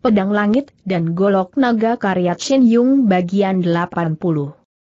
Pedang Langit dan Golok Naga karya Chin Yung bagian 80.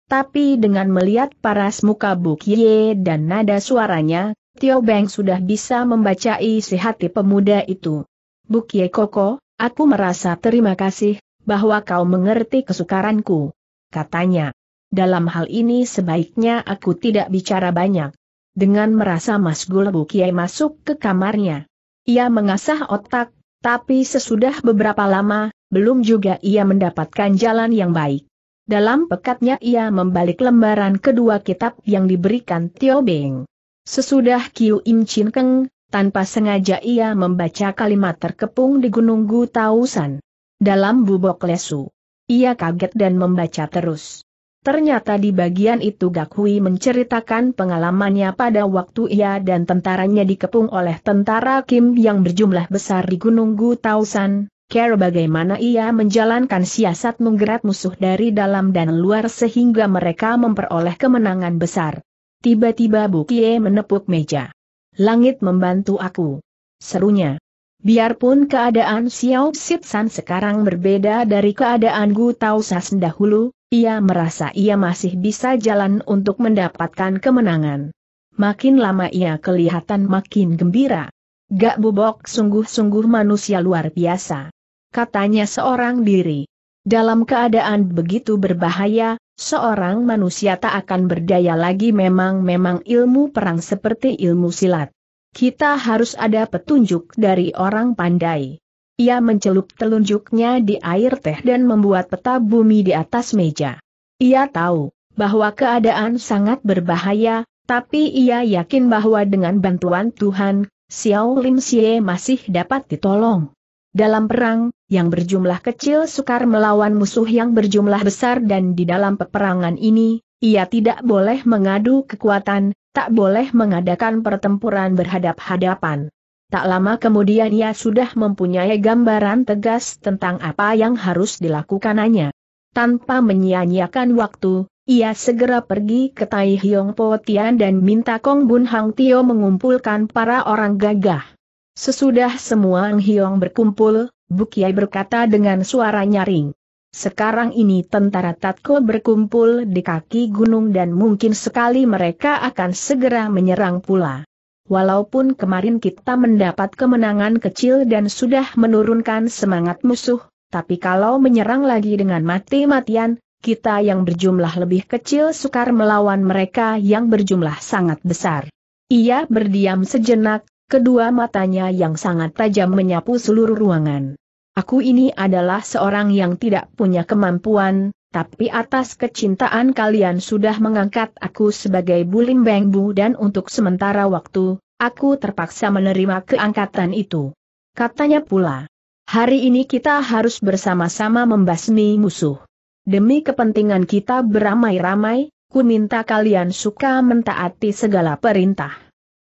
Tapi dengan melihat paras muka Bukye dan nada suaranya, Tio Beng sudah bisa membaca isi hati pemuda itu. Bukye Koko, aku merasa terima kasih, bahwa kau mengerti kesukaranku. Katanya, dalam hal ini sebaiknya aku tidak bicara banyak. Dengan merasa Mas Gul Bukye masuk ke kamarnya. Ia mengasah otak, tapi sesudah beberapa lama, belum juga ia mendapatkan jalan yang baik. Dalam pekatnya ia membalik lembaran kedua kitab yang diberikan Tio Beng. Sesudah Kiu Im Chin Keng, tanpa sengaja ia membaca kalimat terkepung di Gunung Gutausan. Dalam bubok lesu, ia kaget dan membaca terus. Ternyata di bagian itu Gakhui menceritakan pengalamannya pada waktu ia dan tentaranya dikepung oleh tentara Kim yang berjumlah besar di Gunung Gu Tausan, care bagaimana ia menjalankan siasat menggerak musuh dari dalam dan luar sehingga mereka memperoleh kemenangan besar. Tiba-tiba Bukie menepuk meja. Langit membantu aku. Serunya. Biarpun keadaan Xiao Sitsan sekarang berbeda dari keadaan Gu Tao Sas dahulu, ia merasa ia masih bisa jalan untuk mendapatkan kemenangan. Makin lama ia kelihatan makin gembira. Gak bubok sungguh-sungguh manusia luar biasa. Katanya seorang diri. Dalam keadaan begitu berbahaya, seorang manusia tak akan berdaya lagi memang-memang ilmu perang seperti ilmu silat. Kita harus ada petunjuk dari orang pandai. Ia mencelup telunjuknya di air teh dan membuat peta bumi di atas meja. Ia tahu bahwa keadaan sangat berbahaya, tapi ia yakin bahwa dengan bantuan Tuhan, Xiao Lim Xie masih dapat ditolong. Dalam perang, yang berjumlah kecil sukar melawan musuh yang berjumlah besar dan di dalam peperangan ini, ia tidak boleh mengadu kekuatan, tak boleh mengadakan pertempuran berhadap-hadapan. Tak lama kemudian ia sudah mempunyai gambaran tegas tentang apa yang harus dilakukannya. Tanpa menyia-nyiakan waktu, ia segera pergi ke Tai Hiong Po Tian dan minta Kong Bun Hang Tio mengumpulkan para orang gagah. Sesudah semua Ang Hiong berkumpul, Bukiai berkata dengan suara nyaring. Sekarang ini tentara Tatko berkumpul di kaki gunung dan mungkin sekali mereka akan segera menyerang pula. Walaupun kemarin kita mendapat kemenangan kecil dan sudah menurunkan semangat musuh, tapi kalau menyerang lagi dengan mati-matian, kita yang berjumlah lebih kecil sukar melawan mereka yang berjumlah sangat besar. Ia berdiam sejenak, kedua matanya yang sangat tajam menyapu seluruh ruangan. Aku ini adalah seorang yang tidak punya kemampuan, tapi atas kecintaan kalian sudah mengangkat aku sebagai Bulim Bengbu dan untuk sementara waktu, aku terpaksa menerima keangkatan itu. Katanya pula, hari ini kita harus bersama-sama membasmi musuh. Demi kepentingan kita beramai-ramai, ku minta kalian suka mentaati segala perintah.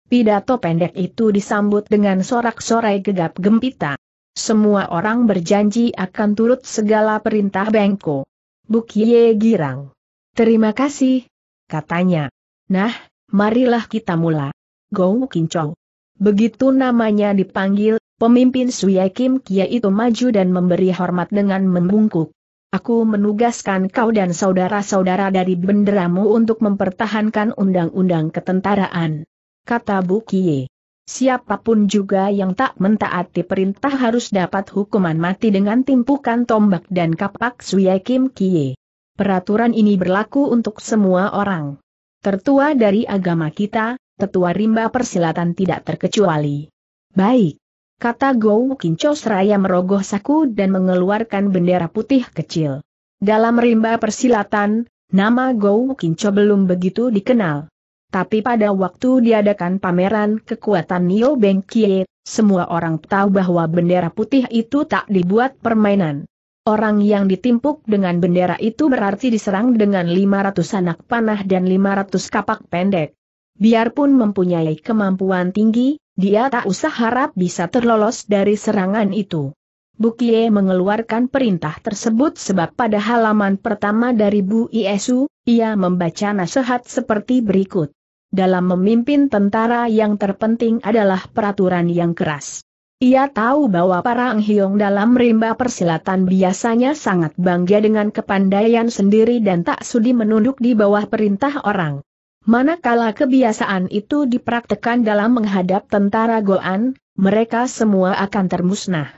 Pidato pendek itu disambut dengan sorak-sorai gegap gempita. Semua orang berjanji akan turut segala perintah Bengko. Bukye girang. Terima kasih, katanya. Nah, marilah kita mula. Gou Kincong. Begitu namanya dipanggil, pemimpin Suya Kim Kia itu maju dan memberi hormat dengan membungkuk. Aku menugaskan kau dan saudara-saudara dari benderamu untuk mempertahankan undang-undang ketentaraan. Kata Bukye. Siapapun juga yang tak mentaati perintah harus dapat hukuman mati dengan timpukan tombak dan kapak Suyai Kim Kie. Peraturan ini berlaku untuk semua orang. Tertua dari agama kita, tetua rimba persilatan tidak terkecuali. Baik. Kata Gou Kincho seraya merogoh saku dan mengeluarkan bendera putih kecil. Dalam rimba persilatan, nama Gou Kincho belum begitu dikenal. Tapi pada waktu diadakan pameran kekuatan Nio Beng Kie, semua orang tahu bahwa bendera putih itu tak dibuat permainan. Orang yang ditimpuk dengan bendera itu berarti diserang dengan 500 anak panah dan 500 kapak pendek. Biarpun mempunyai kemampuan tinggi, dia tak usah harap bisa terlolos dari serangan itu. Bukie mengeluarkan perintah tersebut sebab pada halaman pertama dari Bu Iesu, ia membaca nasihat seperti berikut. Dalam memimpin tentara yang terpenting adalah peraturan yang keras. Ia tahu bahwa para Anghyong dalam rimba persilatan biasanya sangat bangga dengan kepandaian sendiri dan tak sudi menunduk di bawah perintah orang. Manakala kebiasaan itu dipraktekan dalam menghadap tentara Goan, mereka semua akan termusnah.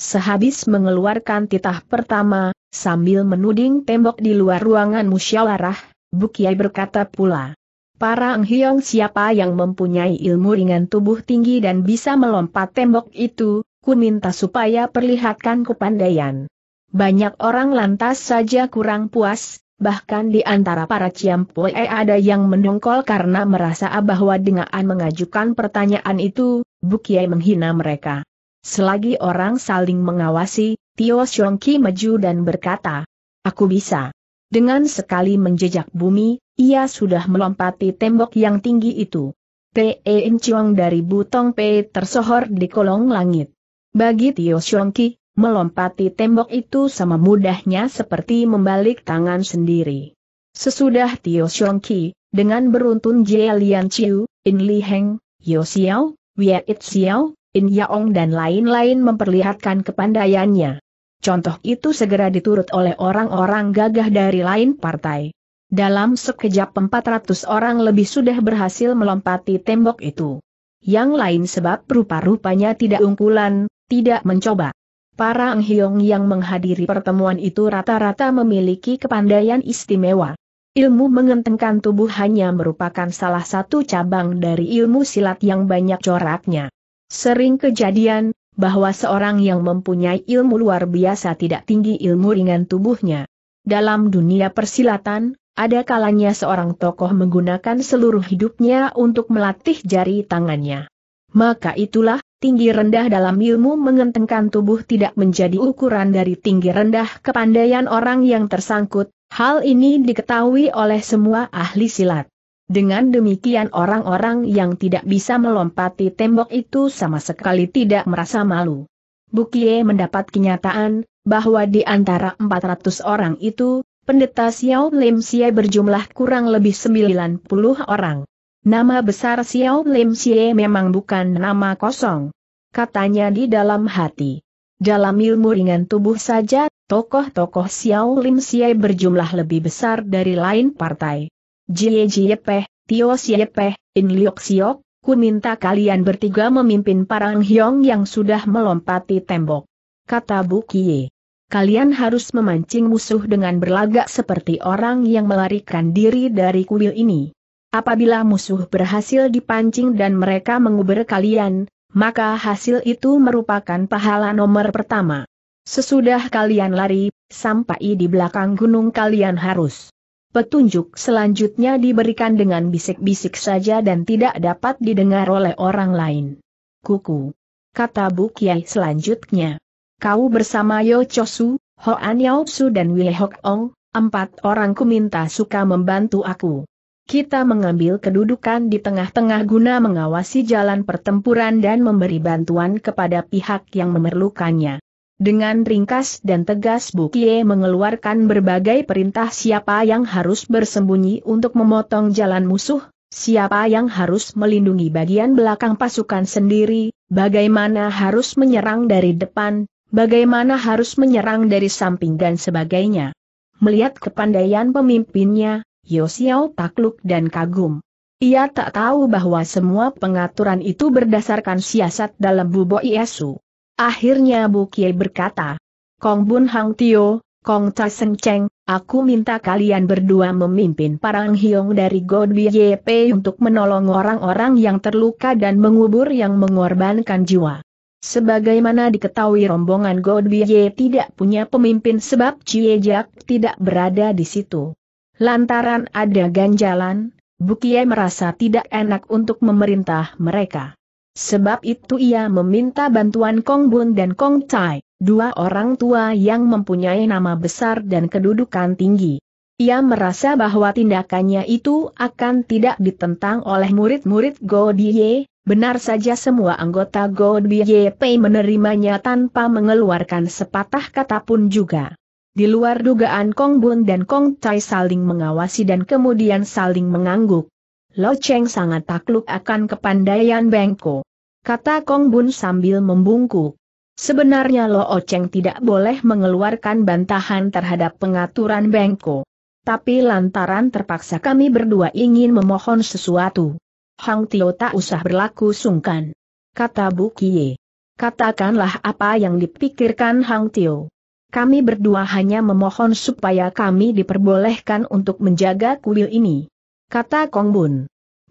Sehabis mengeluarkan titah pertama, sambil menuding tembok di luar ruangan musyawarah, Bukiai berkata pula, para anghiong, siapa yang mempunyai ilmu ringan tubuh tinggi dan bisa melompat tembok itu, ku minta supaya perlihatkan kepandaian. Banyak orang lantas saja kurang puas, bahkan di antara para ciampoe ada yang mendongkol karena merasa bahwa dengan mengajukan pertanyaan itu, Bukiai menghina mereka. Selagi orang saling mengawasi, Tio Xiongki maju dan berkata, Aku bisa. Dengan sekali menjejak bumi, ia sudah melompati tembok yang tinggi itu. Pe Inciong dari Butong Pei tersohor di kolong langit. Bagi Tio Xiongki, melompati tembok itu sama mudahnya seperti membalik tangan sendiri. Sesudah Tio Xiongki, dengan beruntun Jie Lian Chiu, In Li Heng, Yo Xiao, Wei It Xiao, In Yaong dan lain-lain memperlihatkan kepandaiannya. Contoh itu segera diturut oleh orang-orang gagah dari lain partai. Dalam sekejap 400 orang lebih sudah berhasil melompati tembok itu. Yang lain sebab rupa-rupanya tidak unggulan, tidak mencoba. Para anghyong yang menghadiri pertemuan itu rata-rata memiliki kepandaian istimewa. Ilmu mengentengkan tubuh hanya merupakan salah satu cabang dari ilmu silat yang banyak coraknya. Sering kejadian, bahwa seorang yang mempunyai ilmu luar biasa tidak tinggi ilmu ringan tubuhnya. Dalam dunia persilatan, ada kalanya seorang tokoh menggunakan seluruh hidupnya untuk melatih jari tangannya. Maka itulah, tinggi rendah dalam ilmu mengentengkan tubuh tidak menjadi ukuran dari tinggi rendah kepandaian orang yang tersangkut, hal ini diketahui oleh semua ahli silat. Dengan demikian orang-orang yang tidak bisa melompati tembok itu sama sekali tidak merasa malu. Bukie mendapat kenyataan, bahwa di antara 400 orang itu, pendeta Xiao Lim Xie berjumlah kurang lebih 90 orang. Nama besar Xiao Lim Xie memang bukan nama kosong. Katanya di dalam hati. Dalam ilmu ringan tubuh saja, tokoh-tokoh Xiao Lim Xie berjumlah lebih besar dari lain partai. Jie Jie Peh, Tio Xie Peh, In Liok Siok, ku minta kalian bertiga memimpin parang Hyong yang sudah melompati tembok. Kata Bu Kie kalian harus memancing musuh dengan berlagak seperti orang yang melarikan diri dari kuil ini. Apabila musuh berhasil dipancing dan mereka menguber kalian, maka hasil itu merupakan pahala nomor pertama. Sesudah kalian lari, sampai di belakang gunung kalian harus. Petunjuk selanjutnya diberikan dengan bisik-bisik saja dan tidak dapat didengar oleh orang lain. Kuku. Kata Bu selanjutnya kau bersama Yo Chosu, Hoan Yao Su dan Wei Hok Ong, empat orang kuminta suka membantu aku. Kita mengambil kedudukan di tengah-tengah guna mengawasi jalan pertempuran dan memberi bantuan kepada pihak yang memerlukannya. Dengan ringkas dan tegas Bukie mengeluarkan berbagai perintah siapa yang harus bersembunyi untuk memotong jalan musuh, siapa yang harus melindungi bagian belakang pasukan sendiri, bagaimana harus menyerang dari depan, bagaimana harus menyerang dari samping dan sebagainya. Melihat kepandaian pemimpinnya, Yosiao takluk dan kagum. Ia tak tahu bahwa semua pengaturan itu berdasarkan siasat dalam bubo Iesu. Akhirnya Bu Kie berkata, Kong Bun Hang Tio, Kong Ta Seng Cheng, aku minta kalian berdua memimpin Parang Hiong dari God YP untuk menolong orang-orang yang terluka dan mengubur yang mengorbankan jiwa. Sebagaimana diketahui rombongan Godbye tidak punya pemimpin sebab Ciejak tidak berada di situ. Lantaran ada ganjalan, Bukie merasa tidak enak untuk memerintah mereka. Sebab itu ia meminta bantuan Kong Bun dan Kong Tai, dua orang tua yang mempunyai nama besar dan kedudukan tinggi. Ia merasa bahwa tindakannya itu akan tidak ditentang oleh murid-murid Godie, Benar saja semua anggota God YP menerimanya tanpa mengeluarkan sepatah kata pun juga. Di luar dugaan Kong Bun dan Kong Tai saling mengawasi dan kemudian saling mengangguk. Lo Cheng sangat takluk akan kepandaian Bengko. Kata Kong Bun sambil membungkuk. Sebenarnya Lo o Cheng tidak boleh mengeluarkan bantahan terhadap pengaturan Bengko. Tapi lantaran terpaksa kami berdua ingin memohon sesuatu. Hang Tio tak usah berlaku sungkan. Kata Bu Kie. Katakanlah apa yang dipikirkan Hang Tio. Kami berdua hanya memohon supaya kami diperbolehkan untuk menjaga kuil ini. Kata Kong Bun.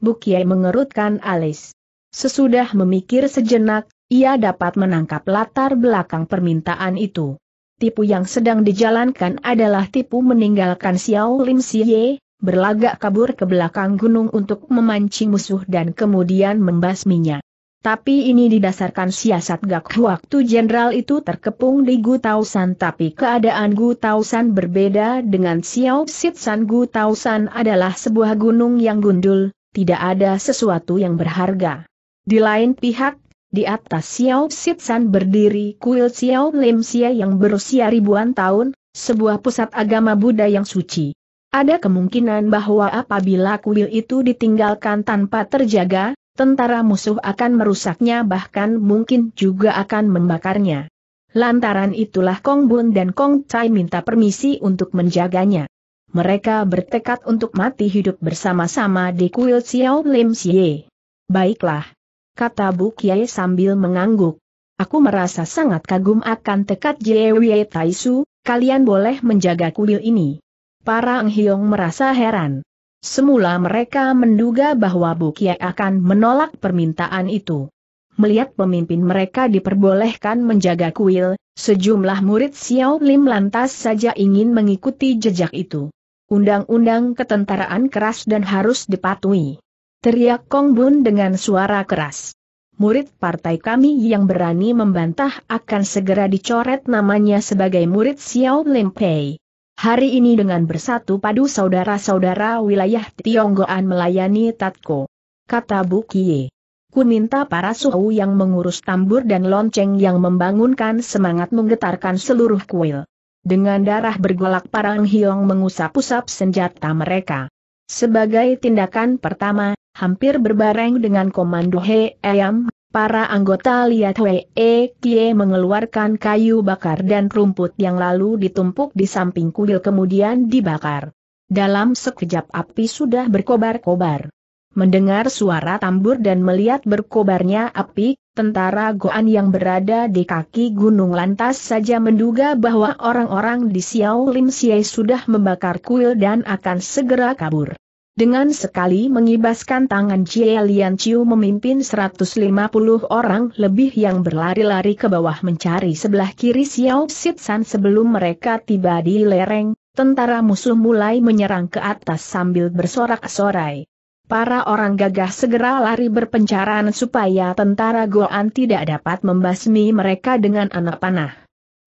Bu Kie mengerutkan alis. Sesudah memikir sejenak, ia dapat menangkap latar belakang permintaan itu. Tipu yang sedang dijalankan adalah tipu meninggalkan Xiao Lim Siye, berlagak kabur ke belakang gunung untuk memancing musuh dan kemudian membasminya. Tapi ini didasarkan siasat Gak waktu jenderal itu terkepung di Gu Tausan tapi keadaan Gu Tausan berbeda dengan Xiao Sitsan Gu Tausan adalah sebuah gunung yang gundul, tidak ada sesuatu yang berharga. Di lain pihak, di atas Xiao Sitsan berdiri kuil Xiao Lim Xia yang berusia ribuan tahun, sebuah pusat agama Buddha yang suci. Ada kemungkinan bahwa apabila kuil itu ditinggalkan tanpa terjaga, tentara musuh akan merusaknya bahkan mungkin juga akan membakarnya. Lantaran itulah Kong Bun dan Kong Chai minta permisi untuk menjaganya. Mereka bertekad untuk mati hidup bersama-sama di kuil Xiao Lim Xie. Baiklah. Kata Bu Kiai sambil mengangguk. Aku merasa sangat kagum akan tekad Jie Wei Taisu, kalian boleh menjaga kuil ini para Enghiong merasa heran. Semula mereka menduga bahwa Bukia akan menolak permintaan itu. Melihat pemimpin mereka diperbolehkan menjaga kuil, sejumlah murid Xiao Lim lantas saja ingin mengikuti jejak itu. Undang-undang ketentaraan keras dan harus dipatuhi. Teriak Kong Bun dengan suara keras. Murid partai kami yang berani membantah akan segera dicoret namanya sebagai murid Xiao Lim Pei. Hari ini dengan bersatu padu saudara-saudara wilayah Tionggoan melayani Tatko. Kata Bu Kie. Ku minta para suhu yang mengurus tambur dan lonceng yang membangunkan semangat menggetarkan seluruh kuil. Dengan darah bergolak para Hiong mengusap-usap senjata mereka. Sebagai tindakan pertama, hampir berbareng dengan komando He Eam, Para anggota Liat Wee Kie mengeluarkan kayu bakar dan rumput yang lalu ditumpuk di samping kuil kemudian dibakar. Dalam sekejap api sudah berkobar-kobar. Mendengar suara tambur dan melihat berkobarnya api, tentara Goan yang berada di kaki gunung lantas saja menduga bahwa orang-orang di Xiao Lim Xie sudah membakar kuil dan akan segera kabur. Dengan sekali mengibaskan tangan Chie Lian Chiu memimpin 150 orang lebih yang berlari-lari ke bawah mencari sebelah kiri Xiao Sitsan sebelum mereka tiba di lereng, tentara musuh mulai menyerang ke atas sambil bersorak-sorai. Para orang gagah segera lari berpencaran supaya tentara Goan tidak dapat membasmi mereka dengan anak panah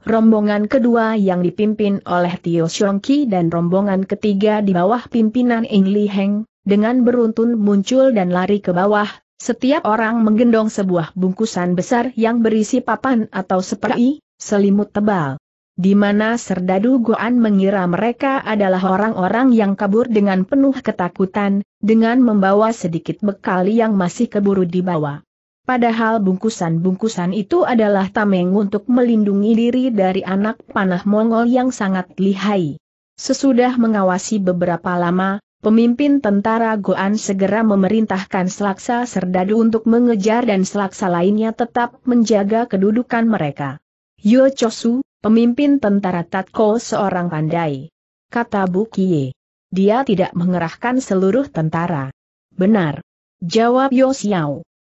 rombongan kedua yang dipimpin oleh Tio Shongki dan rombongan ketiga di bawah pimpinan Ing Li Heng, dengan beruntun muncul dan lari ke bawah, setiap orang menggendong sebuah bungkusan besar yang berisi papan atau seperti selimut tebal. Di mana Serdadu Goan mengira mereka adalah orang-orang yang kabur dengan penuh ketakutan, dengan membawa sedikit bekal yang masih keburu dibawa. Padahal bungkusan-bungkusan itu adalah tameng untuk melindungi diri dari anak panah Mongol yang sangat lihai. Sesudah mengawasi beberapa lama, pemimpin tentara Goan segera memerintahkan Selaksa Serdadu untuk mengejar dan Selaksa lainnya tetap menjaga kedudukan mereka. Yo Chosu, pemimpin tentara Tatko seorang pandai. Kata Bukie. Dia tidak mengerahkan seluruh tentara. Benar. Jawab Yo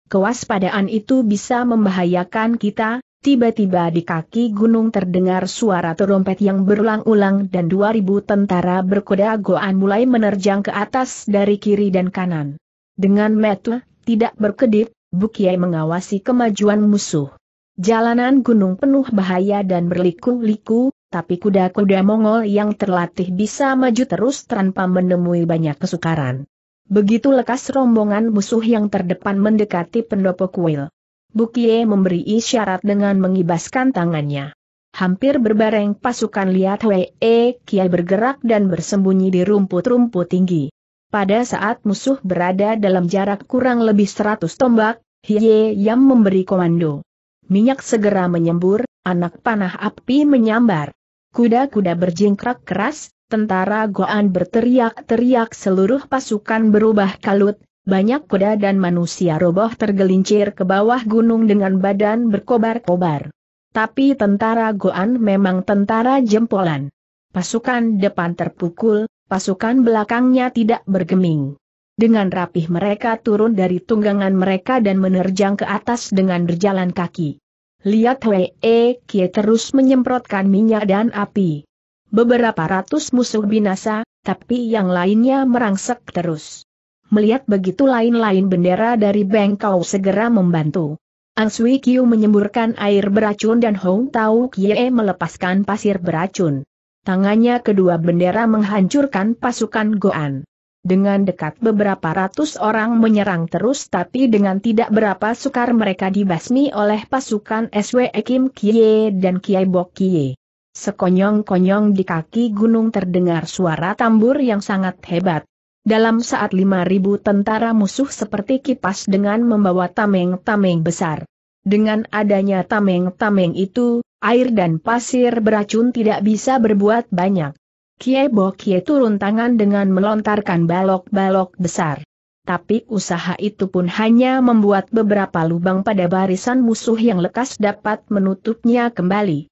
Kewaspadaan itu bisa membahayakan kita, Tiba-tiba di kaki gunung terdengar suara terompet yang berulang-ulang dan 2000 tentara berkuda goan mulai menerjang ke atas dari kiri dan kanan. Dengan metu, tidak berkedip, Bukiai mengawasi kemajuan musuh. Jalanan gunung penuh bahaya dan berliku-liku, tapi kuda-kuda Mongol yang terlatih bisa maju terus tanpa menemui banyak kesukaran. Begitu lekas rombongan musuh yang terdepan mendekati pendopo kuil. Bukie memberi isyarat dengan mengibaskan tangannya. Hampir berbareng pasukan liat Wee Kiai bergerak dan bersembunyi di rumput-rumput tinggi. Pada saat musuh berada dalam jarak kurang lebih 100 tombak, Hiye yang memberi komando. Minyak segera menyembur, anak panah api menyambar. Kuda-kuda berjingkrak keras, Tentara Goan berteriak-teriak seluruh pasukan berubah kalut, banyak kuda dan manusia roboh tergelincir ke bawah gunung dengan badan berkobar-kobar. Tapi tentara Goan memang tentara jempolan. Pasukan depan terpukul, pasukan belakangnya tidak bergeming. Dengan rapih mereka turun dari tunggangan mereka dan menerjang ke atas dengan berjalan kaki. Lihat Wei Kie terus menyemprotkan minyak dan api. Beberapa ratus musuh binasa, tapi yang lainnya merangsek terus. Melihat begitu lain-lain bendera dari Bengkau segera membantu. Ang Sui Kiu menyemburkan air beracun dan Hong Tau Kie melepaskan pasir beracun. Tangannya kedua bendera menghancurkan pasukan Goan. Dengan dekat beberapa ratus orang menyerang terus tapi dengan tidak berapa sukar mereka dibasmi oleh pasukan SWE Kim Kie dan Kiai Bok Kie. Sekonyong-konyong di kaki gunung terdengar suara tambur yang sangat hebat. Dalam saat 5.000 tentara musuh seperti kipas dengan membawa tameng-tameng besar. Dengan adanya tameng-tameng itu, air dan pasir beracun tidak bisa berbuat banyak. Kie Bo Kie turun tangan dengan melontarkan balok-balok besar. Tapi usaha itu pun hanya membuat beberapa lubang pada barisan musuh yang lekas dapat menutupnya kembali.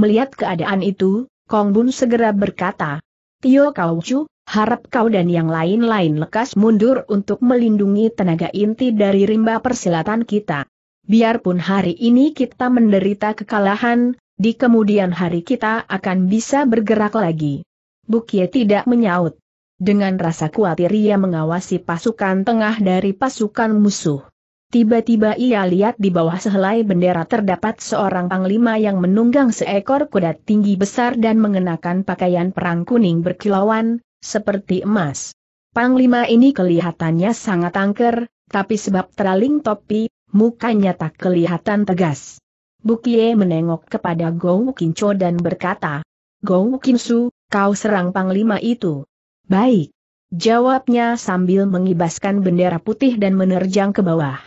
Melihat keadaan itu, Kong Bun segera berkata, Tio Kau Chu, harap kau dan yang lain-lain lekas mundur untuk melindungi tenaga inti dari rimba persilatan kita. Biarpun hari ini kita menderita kekalahan, di kemudian hari kita akan bisa bergerak lagi. Bukie tidak menyaut. Dengan rasa khawatir ia mengawasi pasukan tengah dari pasukan musuh. Tiba-tiba ia lihat di bawah sehelai bendera terdapat seorang panglima yang menunggang seekor kuda tinggi besar dan mengenakan pakaian perang kuning berkilauan, seperti emas. Panglima ini kelihatannya sangat angker, tapi sebab teraling topi, mukanya tak kelihatan tegas. Bukie menengok kepada Gou Kincho dan berkata, Gou Kinsu, kau serang panglima itu. Baik. Jawabnya sambil mengibaskan bendera putih dan menerjang ke bawah.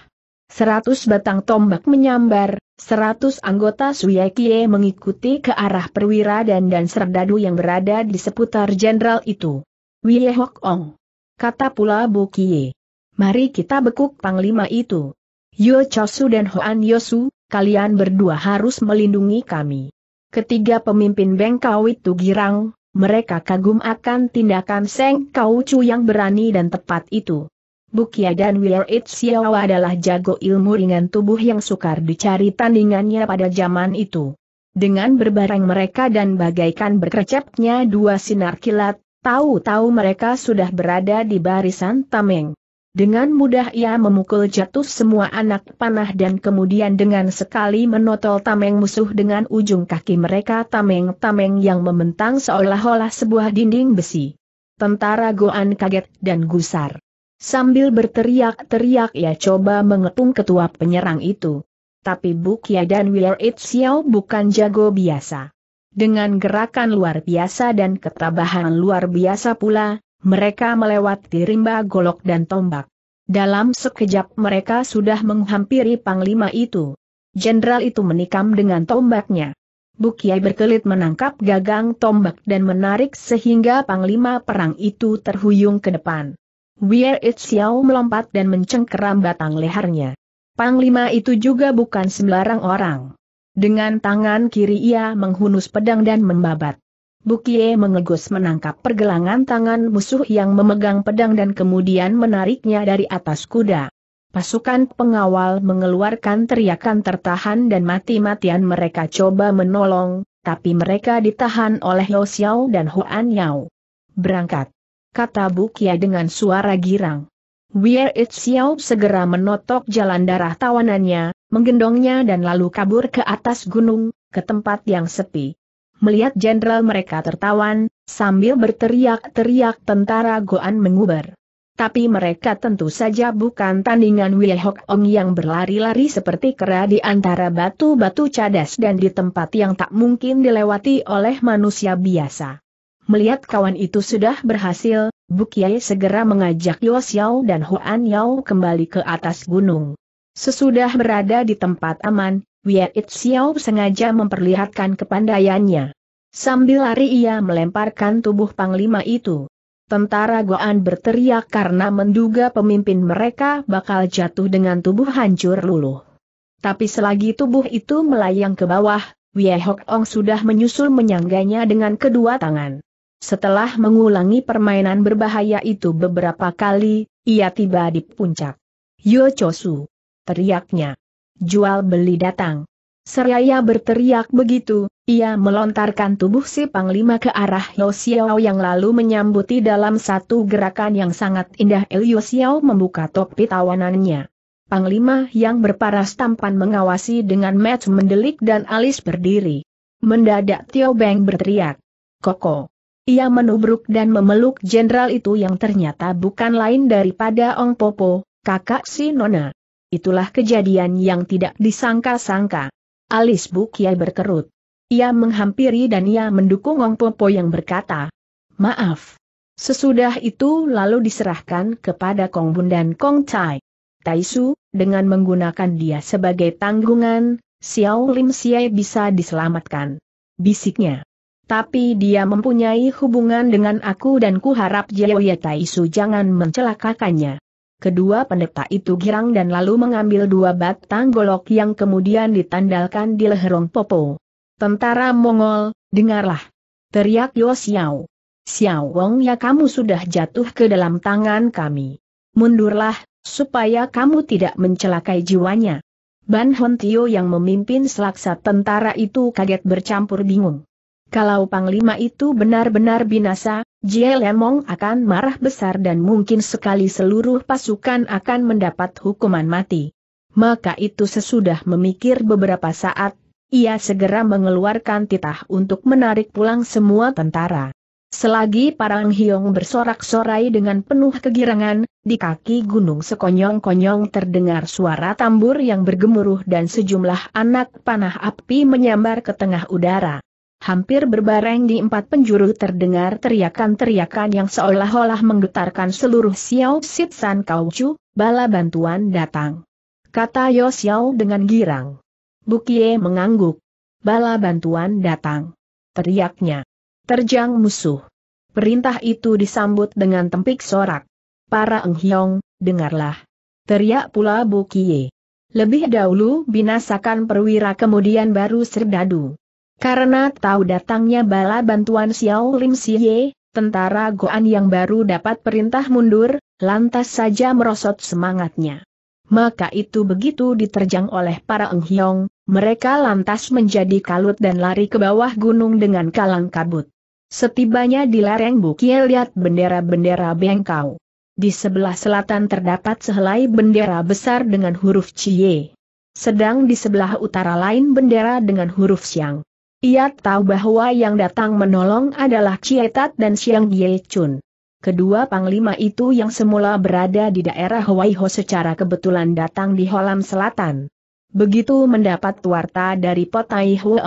Seratus batang tombak menyambar, seratus anggota Suyakie mengikuti ke arah perwira dan dan serdadu yang berada di seputar jenderal itu. Wie Hok Ong. Kata pula Bu Kie. Mari kita bekuk panglima itu. Yo Chosu dan Hoan Yosu, kalian berdua harus melindungi kami. Ketiga pemimpin Bengkau itu girang, mereka kagum akan tindakan Seng Kau Chu yang berani dan tepat itu. Bukia dan Willer Xiaowa adalah jago ilmu ringan tubuh yang sukar dicari tandingannya pada zaman itu. Dengan berbareng mereka dan bagaikan berkecepnya dua sinar kilat, tahu-tahu mereka sudah berada di barisan tameng. Dengan mudah ia memukul jatuh semua anak panah dan kemudian dengan sekali menotol tameng musuh dengan ujung kaki mereka tameng-tameng yang membentang seolah-olah sebuah dinding besi. Tentara Goan kaget dan gusar. Sambil berteriak-teriak ia coba mengepung ketua penyerang itu. Tapi Bukia dan Willer Xiao bukan jago biasa. Dengan gerakan luar biasa dan ketabahan luar biasa pula, mereka melewati rimba golok dan tombak. Dalam sekejap mereka sudah menghampiri panglima itu. Jenderal itu menikam dengan tombaknya. Bukiai berkelit menangkap gagang tombak dan menarik sehingga panglima perang itu terhuyung ke depan. It Xiao melompat dan mencengkeram batang lehernya. Panglima itu juga bukan sembarang orang. Dengan tangan kiri ia menghunus pedang dan membabat. Bukie mengegus menangkap pergelangan tangan musuh yang memegang pedang dan kemudian menariknya dari atas kuda. Pasukan pengawal mengeluarkan teriakan tertahan dan mati-matian mereka coba menolong, tapi mereka ditahan oleh Yosiao dan Huan Yao. Berangkat kata Bukia dengan suara girang. Weir It segera menotok jalan darah tawanannya, menggendongnya dan lalu kabur ke atas gunung, ke tempat yang sepi. Melihat jenderal mereka tertawan, sambil berteriak-teriak tentara Goan menguber. Tapi mereka tentu saja bukan tandingan hok Ong yang berlari-lari seperti kera di antara batu-batu cadas dan di tempat yang tak mungkin dilewati oleh manusia biasa. Melihat kawan itu sudah berhasil, Bukyai segera mengajak Yo Xiao dan Huan Yao kembali ke atas gunung. Sesudah berada di tempat aman, Wei It Xiao sengaja memperlihatkan kepandaiannya. Sambil lari ia melemparkan tubuh panglima itu. Tentara Goan berteriak karena menduga pemimpin mereka bakal jatuh dengan tubuh hancur luluh. Tapi selagi tubuh itu melayang ke bawah, Wei Hok Ong sudah menyusul menyangganya dengan kedua tangan. Setelah mengulangi permainan berbahaya itu beberapa kali, ia tiba di puncak. Yo Chosu! Teriaknya. Jual beli datang. Seraya berteriak begitu, ia melontarkan tubuh si Panglima ke arah Yo Xiao yang lalu menyambuti dalam satu gerakan yang sangat indah El Yo Xiao membuka topi tawanannya. Panglima yang berparas tampan mengawasi dengan match mendelik dan alis berdiri. Mendadak Tio Beng berteriak. Koko! Ia menubruk dan memeluk jenderal itu yang ternyata bukan lain daripada Ong Popo, kakak si Nona. Itulah kejadian yang tidak disangka-sangka. Alis Bukiai berkerut. Ia menghampiri dan ia mendukung Ong Popo yang berkata, Maaf. Sesudah itu lalu diserahkan kepada Kong Bun dan Kong Tai. Taisu, dengan menggunakan dia sebagai tanggungan, Xiao Lim Siai bisa diselamatkan. Bisiknya. Tapi dia mempunyai hubungan dengan aku dan ku kuharap Jaya Taisu jangan mencelakakannya. Kedua pendeta itu girang dan lalu mengambil dua batang golok yang kemudian ditandalkan di leherong Popo. Tentara Mongol, dengarlah. Teriak Yo Xiao. Xiao Wong ya kamu sudah jatuh ke dalam tangan kami. Mundurlah, supaya kamu tidak mencelakai jiwanya. Ban Hon Tio yang memimpin selaksa tentara itu kaget bercampur bingung. Kalau Panglima itu benar-benar binasa, Jie Lemong akan marah besar dan mungkin sekali seluruh pasukan akan mendapat hukuman mati. Maka itu sesudah memikir beberapa saat, ia segera mengeluarkan titah untuk menarik pulang semua tentara. Selagi Parang Hyong bersorak-sorai dengan penuh kegirangan, di kaki gunung sekonyong-konyong terdengar suara tambur yang bergemuruh dan sejumlah anak panah api menyambar ke tengah udara hampir berbareng di empat penjuru terdengar teriakan-teriakan yang seolah-olah menggetarkan seluruh Xiao Sitsan Kaucu, bala bantuan datang. Kata Yo Xiao dengan girang. Bukie mengangguk. Bala bantuan datang. Teriaknya. Terjang musuh. Perintah itu disambut dengan tempik sorak. Para Enghyong, dengarlah. Teriak pula Bukie. Lebih dahulu binasakan perwira kemudian baru serdadu. Karena tahu datangnya bala bantuan Xiao Lim Siye, tentara Goan yang baru dapat perintah mundur, lantas saja merosot semangatnya. Maka itu begitu diterjang oleh para Eng Hiong, mereka lantas menjadi kalut dan lari ke bawah gunung dengan kalang kabut. Setibanya di lereng bukit, lihat bendera-bendera Bengkau. Di sebelah selatan terdapat sehelai bendera besar dengan huruf Cie. Sedang di sebelah utara lain bendera dengan huruf Siang. Ia tahu bahwa yang datang menolong adalah Cietat dan Siang Ye Chun. Kedua panglima itu yang semula berada di daerah Ho secara kebetulan datang di Holam Selatan. Begitu mendapat warta dari Potai Huo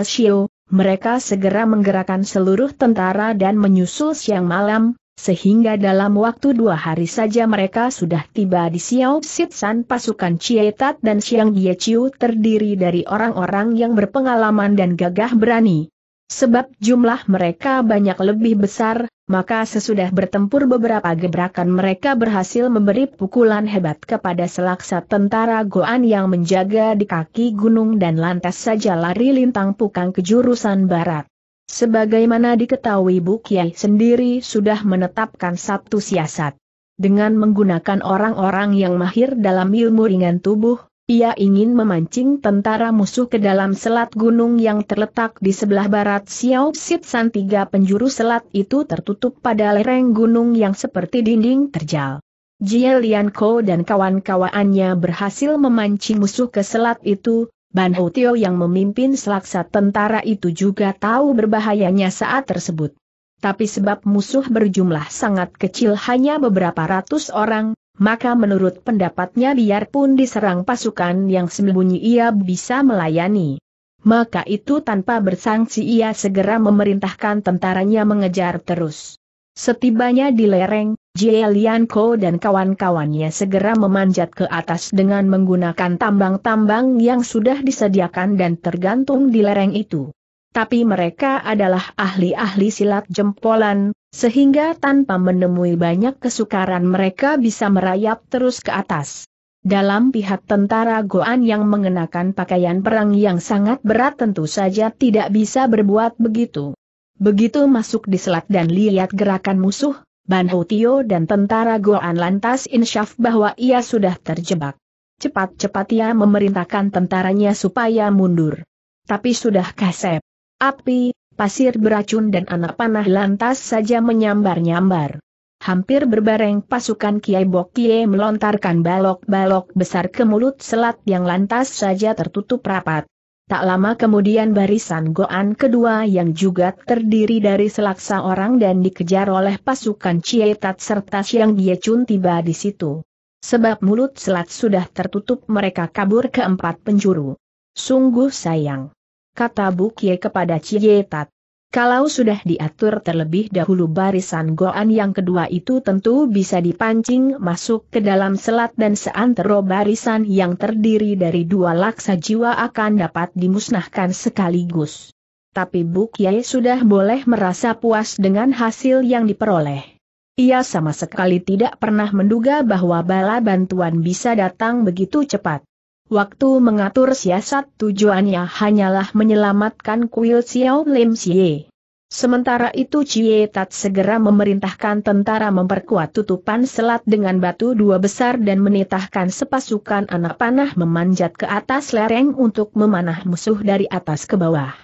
mereka segera menggerakkan seluruh tentara dan menyusul siang malam, sehingga dalam waktu dua hari saja mereka sudah tiba di Xiao Sitsan pasukan Cietat dan Xiang Yechiu terdiri dari orang-orang yang berpengalaman dan gagah berani. Sebab jumlah mereka banyak lebih besar, maka sesudah bertempur beberapa gebrakan mereka berhasil memberi pukulan hebat kepada selaksa tentara Goan yang menjaga di kaki gunung dan lantas saja lari lintang pukang ke jurusan barat. Sebagaimana diketahui Bu Kiai sendiri sudah menetapkan satu siasat. Dengan menggunakan orang-orang yang mahir dalam ilmu ringan tubuh, ia ingin memancing tentara musuh ke dalam selat gunung yang terletak di sebelah barat Xiao San tiga penjuru selat itu tertutup pada lereng gunung yang seperti dinding terjal. Jie Lian dan kawan-kawannya berhasil memancing musuh ke selat itu, Ban Hotio yang memimpin selaksa tentara itu juga tahu berbahayanya saat tersebut. Tapi sebab musuh berjumlah sangat kecil hanya beberapa ratus orang, maka menurut pendapatnya biarpun diserang pasukan yang sembunyi ia bisa melayani. Maka itu tanpa bersangsi ia segera memerintahkan tentaranya mengejar terus. Setibanya di lereng, Jie Lianko dan kawan-kawannya segera memanjat ke atas dengan menggunakan tambang-tambang yang sudah disediakan dan tergantung di lereng itu. Tapi mereka adalah ahli-ahli silat jempolan, sehingga tanpa menemui banyak kesukaran mereka bisa merayap terus ke atas. Dalam pihak tentara Goan yang mengenakan pakaian perang yang sangat berat tentu saja tidak bisa berbuat begitu. Begitu masuk di selat dan lihat gerakan musuh, Ban Tio dan tentara Goan lantas insyaf bahwa ia sudah terjebak. Cepat-cepat ia memerintahkan tentaranya supaya mundur. Tapi sudah kasep. Api, pasir beracun dan anak panah lantas saja menyambar-nyambar. Hampir berbareng pasukan Kiai Bok Kie melontarkan balok-balok besar ke mulut selat yang lantas saja tertutup rapat. Tak lama kemudian barisan Goan kedua yang juga terdiri dari selaksa orang dan dikejar oleh pasukan Cietat serta Siang Diecun tiba di situ. Sebab mulut selat sudah tertutup mereka kabur ke empat penjuru. Sungguh sayang. Kata Bukye kepada Cietat. Kalau sudah diatur terlebih dahulu barisan goan yang kedua itu tentu bisa dipancing masuk ke dalam selat dan seantero barisan yang terdiri dari dua laksa jiwa akan dapat dimusnahkan sekaligus. Tapi Buk Yai sudah boleh merasa puas dengan hasil yang diperoleh. Ia sama sekali tidak pernah menduga bahwa bala bantuan bisa datang begitu cepat. Waktu mengatur siasat tujuannya hanyalah menyelamatkan kuil Xiao Lim Xie. Sementara itu Chie Tat segera memerintahkan tentara memperkuat tutupan selat dengan batu dua besar dan menitahkan sepasukan anak panah memanjat ke atas lereng untuk memanah musuh dari atas ke bawah.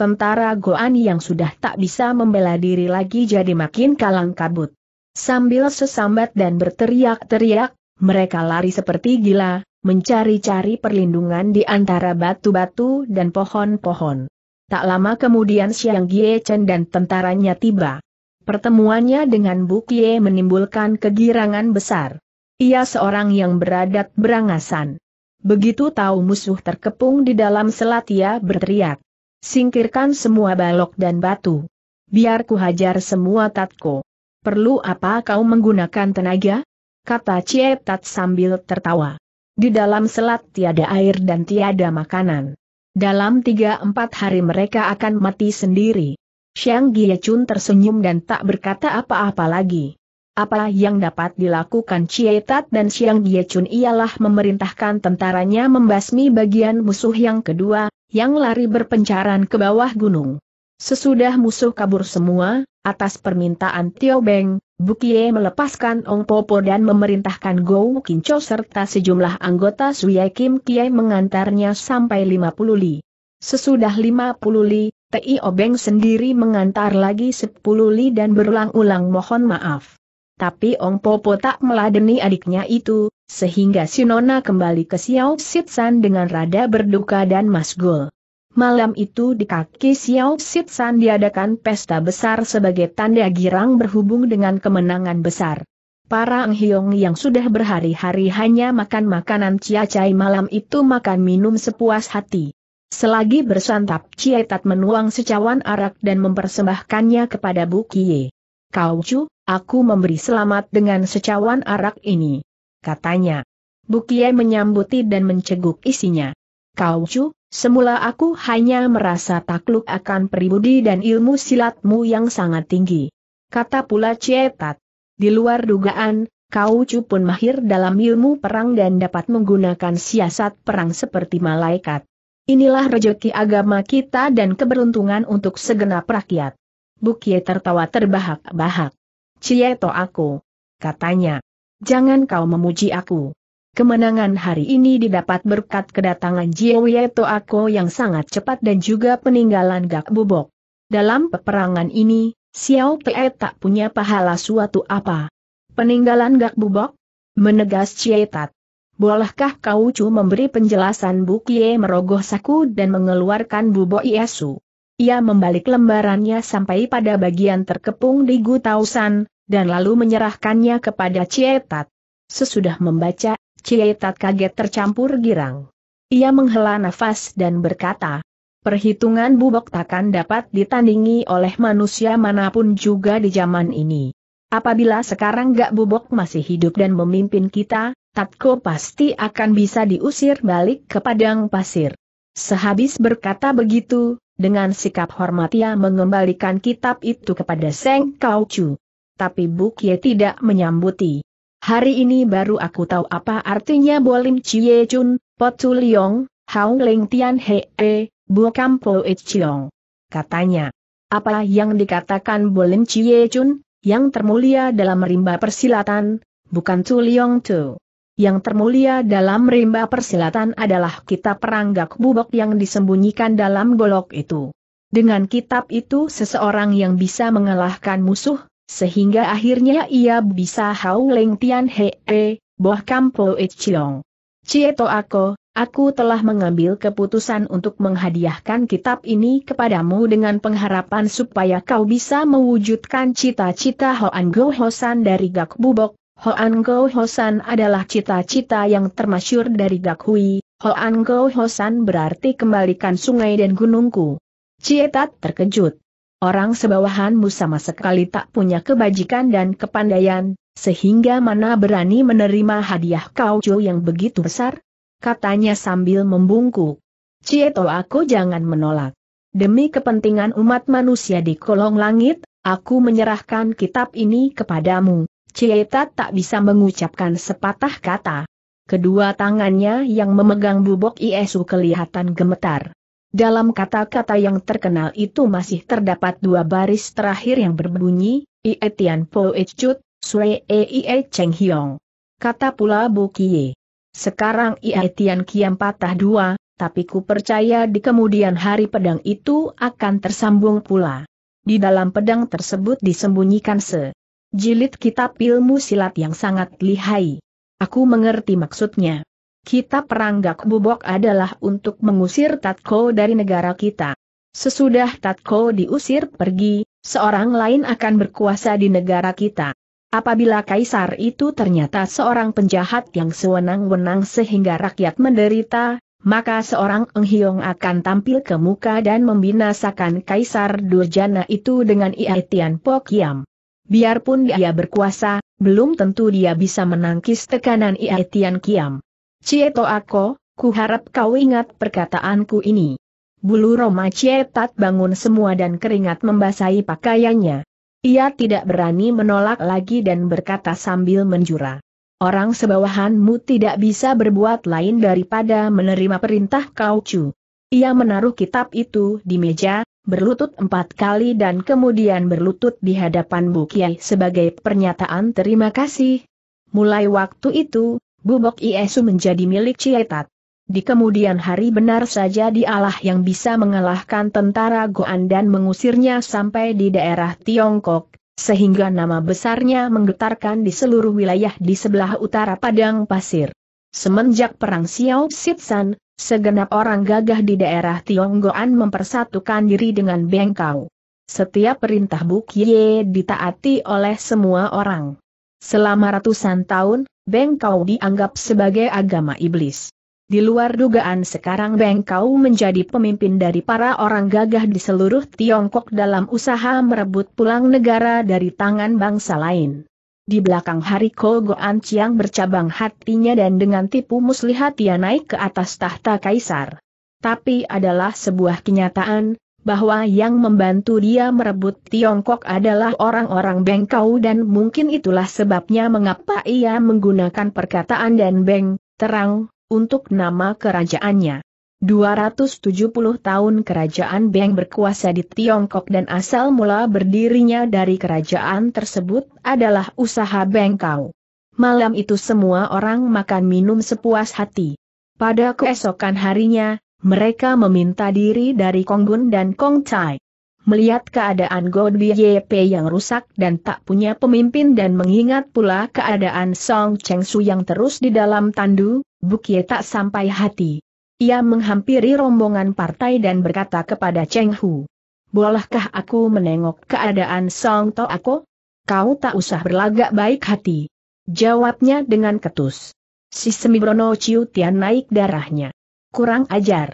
Tentara Goan yang sudah tak bisa membela diri lagi jadi makin kalang kabut. Sambil sesambat dan berteriak-teriak, mereka lari seperti gila, mencari-cari perlindungan di antara batu-batu dan pohon-pohon. Tak lama kemudian Siang Gie Chen dan tentaranya tiba. Pertemuannya dengan Bu Kie menimbulkan kegirangan besar. Ia seorang yang beradat berangasan. Begitu tahu musuh terkepung di dalam selat ia berteriak. Singkirkan semua balok dan batu. Biar ku hajar semua tatko. Perlu apa kau menggunakan tenaga? Kata Cie Tat sambil tertawa. Di dalam selat tiada air dan tiada makanan. Dalam tiga empat hari mereka akan mati sendiri. Xiang Giechun tersenyum dan tak berkata apa-apa lagi. Apa yang dapat dilakukan Cietat dan Xiang Giechun ialah memerintahkan tentaranya membasmi bagian musuh yang kedua, yang lari berpencaran ke bawah gunung. Sesudah musuh kabur semua, Atas permintaan Tio Beng, Bukie melepaskan Ong Popo dan memerintahkan Gou Kincho serta sejumlah anggota Suyai Kim Kie mengantarnya sampai 50 li. Sesudah 50 li, Ti Beng sendiri mengantar lagi 10 li dan berulang-ulang mohon maaf. Tapi Ong Popo tak meladeni adiknya itu, sehingga Sinona kembali ke Xiao Sit San dengan rada berduka dan masgul. Malam itu di kaki Xiao Sitsan diadakan pesta besar sebagai tanda girang berhubung dengan kemenangan besar. Para Anghyong yang sudah berhari-hari hanya makan makanan ciacai malam itu makan minum sepuas hati. Selagi bersantap Cietat menuang secawan arak dan mempersembahkannya kepada Bu Kie. Kau cu, aku memberi selamat dengan secawan arak ini. Katanya. Bu Kie menyambuti dan menceguk isinya. Kau cu, Semula aku hanya merasa takluk akan pribudi dan ilmu silatmu yang sangat tinggi. Kata pula Cietat. Di luar dugaan, kau pun mahir dalam ilmu perang dan dapat menggunakan siasat perang seperti malaikat. Inilah rejeki agama kita dan keberuntungan untuk segenap rakyat. Bukie tertawa terbahak-bahak. Cieto aku. Katanya. Jangan kau memuji aku. Kemenangan hari ini didapat berkat kedatangan Jiwieto Ako yang sangat cepat dan juga peninggalan Gak Bubok. Dalam peperangan ini, Xiao Te tak punya pahala suatu apa. Peninggalan Gak Bubok? Menegas Cietat. Bolehkah kau cu memberi penjelasan Bukie merogoh saku dan mengeluarkan bubuk Yesu? Ia membalik lembarannya sampai pada bagian terkepung di Gutausan, dan lalu menyerahkannya kepada Cietat. Sesudah membaca, Cietat kaget tercampur girang. Ia menghela nafas dan berkata, Perhitungan bubok takkan dapat ditandingi oleh manusia manapun juga di zaman ini. Apabila sekarang gak bubok masih hidup dan memimpin kita, Tatko pasti akan bisa diusir balik ke padang pasir. Sehabis berkata begitu, dengan sikap hormat ia mengembalikan kitab itu kepada Seng Kau Chu. Tapi Bukye tidak menyambuti. Hari ini baru aku tahu apa artinya Bolim Chie Chun, Potu Liong, Hao Leng Tian He E, Bu Po E Chiong. Katanya. Apa yang dikatakan Bolim Chie Chun, yang termulia dalam rimba persilatan, bukan Tu Liong Tu. Yang termulia dalam rimba persilatan adalah kitab peranggak bubok yang disembunyikan dalam golok itu. Dengan kitab itu seseorang yang bisa mengalahkan musuh, sehingga akhirnya ia bisa hau leng tian he e, boh kampo e chiong. Cieto aku, aku telah mengambil keputusan untuk menghadiahkan kitab ini kepadamu dengan pengharapan supaya kau bisa mewujudkan cita-cita Hoan Go Hosan dari Gak Bubok. Hoan Go Hosan adalah cita-cita yang termasyur dari Gak Hui. Hoan Go Hosan berarti kembalikan sungai dan gunungku. Cietat terkejut. Orang sebawahanmu sama sekali tak punya kebajikan dan kepandaian, sehingga mana berani menerima hadiah kaucu yang begitu besar? Katanya sambil membungkuk. Cieto aku jangan menolak. Demi kepentingan umat manusia di kolong langit, aku menyerahkan kitab ini kepadamu. Cieta tak bisa mengucapkan sepatah kata. Kedua tangannya yang memegang bubok Iesu kelihatan gemetar. Dalam kata-kata yang terkenal itu masih terdapat dua baris terakhir yang berbunyi, Ie Tian Po E Chut, Sue E Ie Cheng Hiong. Kata pula Bu Kie. Sekarang Ie Tian Kiam patah dua, tapi ku percaya di kemudian hari pedang itu akan tersambung pula. Di dalam pedang tersebut disembunyikan se jilid kitab ilmu silat yang sangat lihai. Aku mengerti maksudnya. Kitab Peranggak Bubok adalah untuk mengusir Tatko dari negara kita. Sesudah Tatko diusir pergi, seorang lain akan berkuasa di negara kita. Apabila kaisar itu ternyata seorang penjahat yang sewenang-wenang sehingga rakyat menderita, maka seorang Enghiong akan tampil ke muka dan membinasakan kaisar Durjana itu dengan Iaitian Tian Po Kiam. Biarpun dia berkuasa, belum tentu dia bisa menangkis tekanan Iaitian Kiam. Cieto aku, ku harap kau ingat perkataanku ini. Bulu Roma Cietat bangun semua dan keringat membasahi pakaiannya. Ia tidak berani menolak lagi dan berkata sambil menjura. Orang sebawahanmu tidak bisa berbuat lain daripada menerima perintah kau cu. Ia menaruh kitab itu di meja, berlutut empat kali dan kemudian berlutut di hadapan Bu Kiai sebagai pernyataan terima kasih. Mulai waktu itu, bubok Iesu menjadi milik Cietat. Di kemudian hari benar saja dialah yang bisa mengalahkan tentara Goan dan mengusirnya sampai di daerah Tiongkok, sehingga nama besarnya menggetarkan di seluruh wilayah di sebelah utara Padang Pasir. Semenjak Perang Xiao Sitsan, segenap orang gagah di daerah Tionggoan mempersatukan diri dengan Bengkau. Setiap perintah Bukye ditaati oleh semua orang. Selama ratusan tahun, Bengkau dianggap sebagai agama iblis. Di luar dugaan sekarang Bengkau menjadi pemimpin dari para orang gagah di seluruh Tiongkok dalam usaha merebut pulang negara dari tangan bangsa lain. Di belakang hari Goan Chiang bercabang hatinya dan dengan tipu muslihat ia naik ke atas tahta kaisar. Tapi adalah sebuah kenyataan, bahwa yang membantu dia merebut Tiongkok adalah orang-orang Bengkau dan mungkin itulah sebabnya mengapa ia menggunakan perkataan dan Beng, terang, untuk nama kerajaannya. 270 tahun kerajaan Beng berkuasa di Tiongkok dan asal mula berdirinya dari kerajaan tersebut adalah usaha Bengkau. Malam itu semua orang makan minum sepuas hati. Pada keesokan harinya, mereka meminta diri dari Kong Bun dan Kong Chai. Melihat keadaan God YP yang rusak dan tak punya pemimpin dan mengingat pula keadaan Song Cheng Su yang terus di dalam tandu, Bukie tak sampai hati. Ia menghampiri rombongan partai dan berkata kepada Cheng Hu. Bolehkah aku menengok keadaan Song To Ako? Kau tak usah berlagak baik hati. Jawabnya dengan ketus. Si Semibrono Ciu Tian naik darahnya kurang ajar.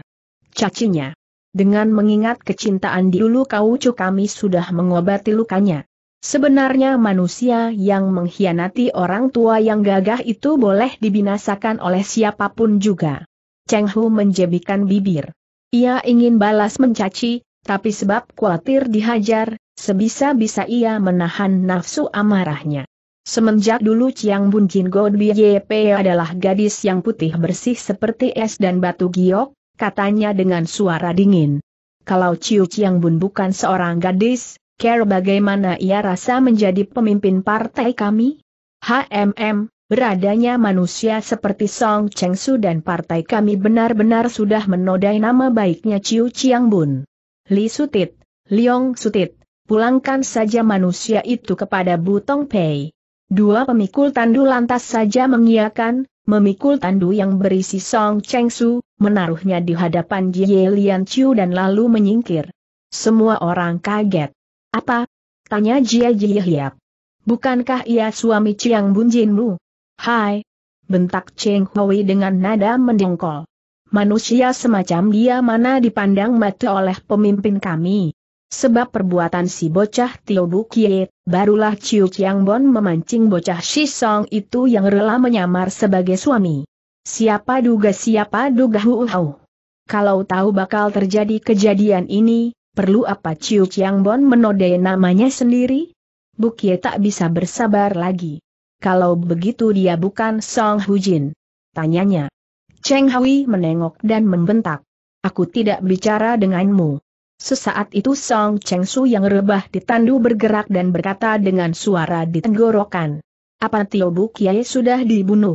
Cacinya. Dengan mengingat kecintaan dulu cu kami sudah mengobati lukanya. Sebenarnya manusia yang mengkhianati orang tua yang gagah itu boleh dibinasakan oleh siapapun juga. Cheng Hu menjebikan bibir. Ia ingin balas mencaci, tapi sebab khawatir dihajar, sebisa-bisa ia menahan nafsu amarahnya. Semenjak dulu Chiang Bun Jin Go Ye adalah gadis yang putih bersih seperti es dan batu giok, katanya dengan suara dingin. Kalau Chiu Chiang Bun bukan seorang gadis, care bagaimana ia rasa menjadi pemimpin partai kami? HMM, beradanya manusia seperti Song Cheng Su dan partai kami benar-benar sudah menodai nama baiknya Chiu Chiang Bun. Li Sutit, Liong Sutit, pulangkan saja manusia itu kepada Butong Pei. Dua pemikul tandu lantas saja mengiakan, memikul tandu yang berisi Song Cheng Su, menaruhnya di hadapan Jie Lian Chiu dan lalu menyingkir. Semua orang kaget. Apa? Tanya Jie Jie Hiap. Bukankah ia suami Chiang Bunjinmu? Hai! Bentak Cheng Hui dengan nada mendengkol. Manusia semacam dia mana dipandang mata oleh pemimpin kami. Sebab perbuatan si bocah Tio Bukie, barulah Chiu Chiang Bon memancing bocah Song itu yang rela menyamar sebagai suami. Siapa duga siapa duga hu hau. Kalau tahu bakal terjadi kejadian ini, perlu apa Chiu Chiang Bon menodai namanya sendiri? Bukie tak bisa bersabar lagi. Kalau begitu dia bukan Song Hu Hujin. Tanyanya. Cheng Hui menengok dan membentak. Aku tidak bicara denganmu. Sesaat itu Song Cheng Su yang rebah ditandu bergerak dan berkata dengan suara ditenggorokan. tenggorokan. Apa Tio Bu Kiai sudah dibunuh?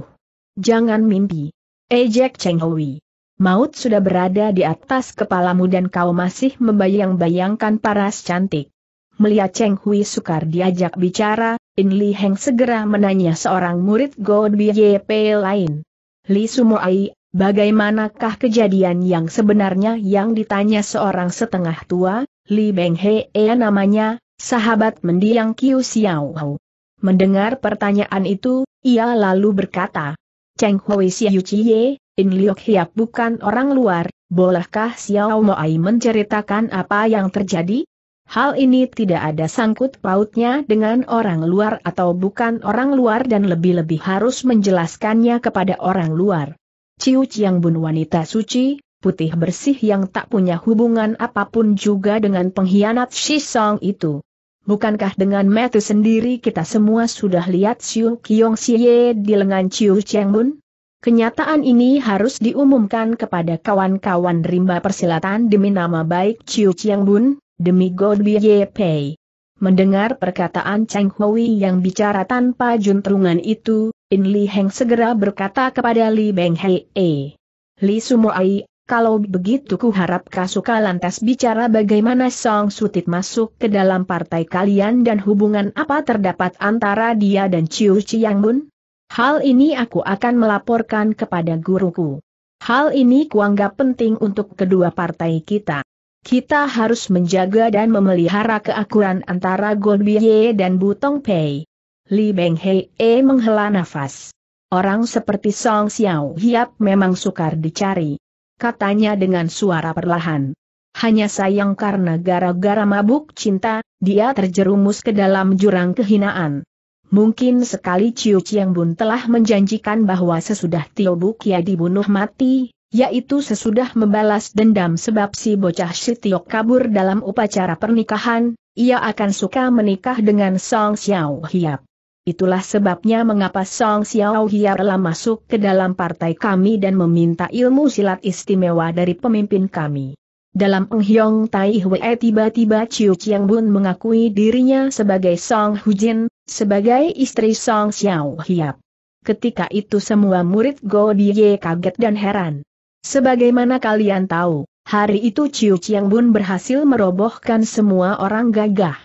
Jangan mimpi. Ejek Cheng Hui. Maut sudah berada di atas kepalamu dan kau masih membayang-bayangkan paras cantik. Melihat Cheng Hui sukar diajak bicara, In Li Heng segera menanya seorang murid God Biye lain. Li Ai, Bagaimanakah kejadian yang sebenarnya yang ditanya seorang setengah tua, Li Beng Hee namanya, sahabat mendiang Kiu Xiao. Mendengar pertanyaan itu, ia lalu berkata, Cheng Hui Xiao Chie, In Liok Hiap bukan orang luar, bolehkah Xiao Ai menceritakan apa yang terjadi? Hal ini tidak ada sangkut pautnya dengan orang luar atau bukan orang luar dan lebih-lebih harus menjelaskannya kepada orang luar. Ciu Chiang Bun wanita suci, putih bersih yang tak punya hubungan apapun juga dengan pengkhianat Shi Song itu. Bukankah dengan metu sendiri kita semua sudah lihat Siu Kiong Siye di lengan Ciu Chiang Bun? Kenyataan ini harus diumumkan kepada kawan-kawan rimba persilatan demi nama baik Ciu Chiang Bun, demi God Ye Pei. Mendengar perkataan Cheng Hui yang bicara tanpa juntrungan itu, In Li Heng segera berkata kepada Li Beng Hei, e, Li Sumoai, kalau begitu ku harap Kasuka lantas bicara bagaimana Song Sutit masuk ke dalam partai kalian dan hubungan apa terdapat antara dia dan Chiu Chiang Bun? Hal ini aku akan melaporkan kepada guruku. Hal ini kuanggap penting untuk kedua partai kita. Kita harus menjaga dan memelihara keakuran antara Bie dan Butong Pei. Li Beng Hei e menghela nafas. Orang seperti Song Xiao Hiap memang sukar dicari. Katanya dengan suara perlahan. Hanya sayang karena gara-gara mabuk cinta, dia terjerumus ke dalam jurang kehinaan. Mungkin sekali Ciu Chiang Bun telah menjanjikan bahwa sesudah Tio Bukia dibunuh mati, yaitu sesudah membalas dendam sebab si bocah Sitiok kabur dalam upacara pernikahan, ia akan suka menikah dengan Song Xiao Hiap. Itulah sebabnya mengapa Song Xiao Hiap telah masuk ke dalam partai kami dan meminta ilmu silat istimewa dari pemimpin kami. Dalam Enghyong Tai Hwe tiba-tiba Chiu Chiang Bun mengakui dirinya sebagai Song Hujin, sebagai istri Song Xiao Hiap. Ketika itu semua murid Go Diye kaget dan heran. Sebagaimana kalian tahu, hari itu Ciu Chiang Bun berhasil merobohkan semua orang gagah.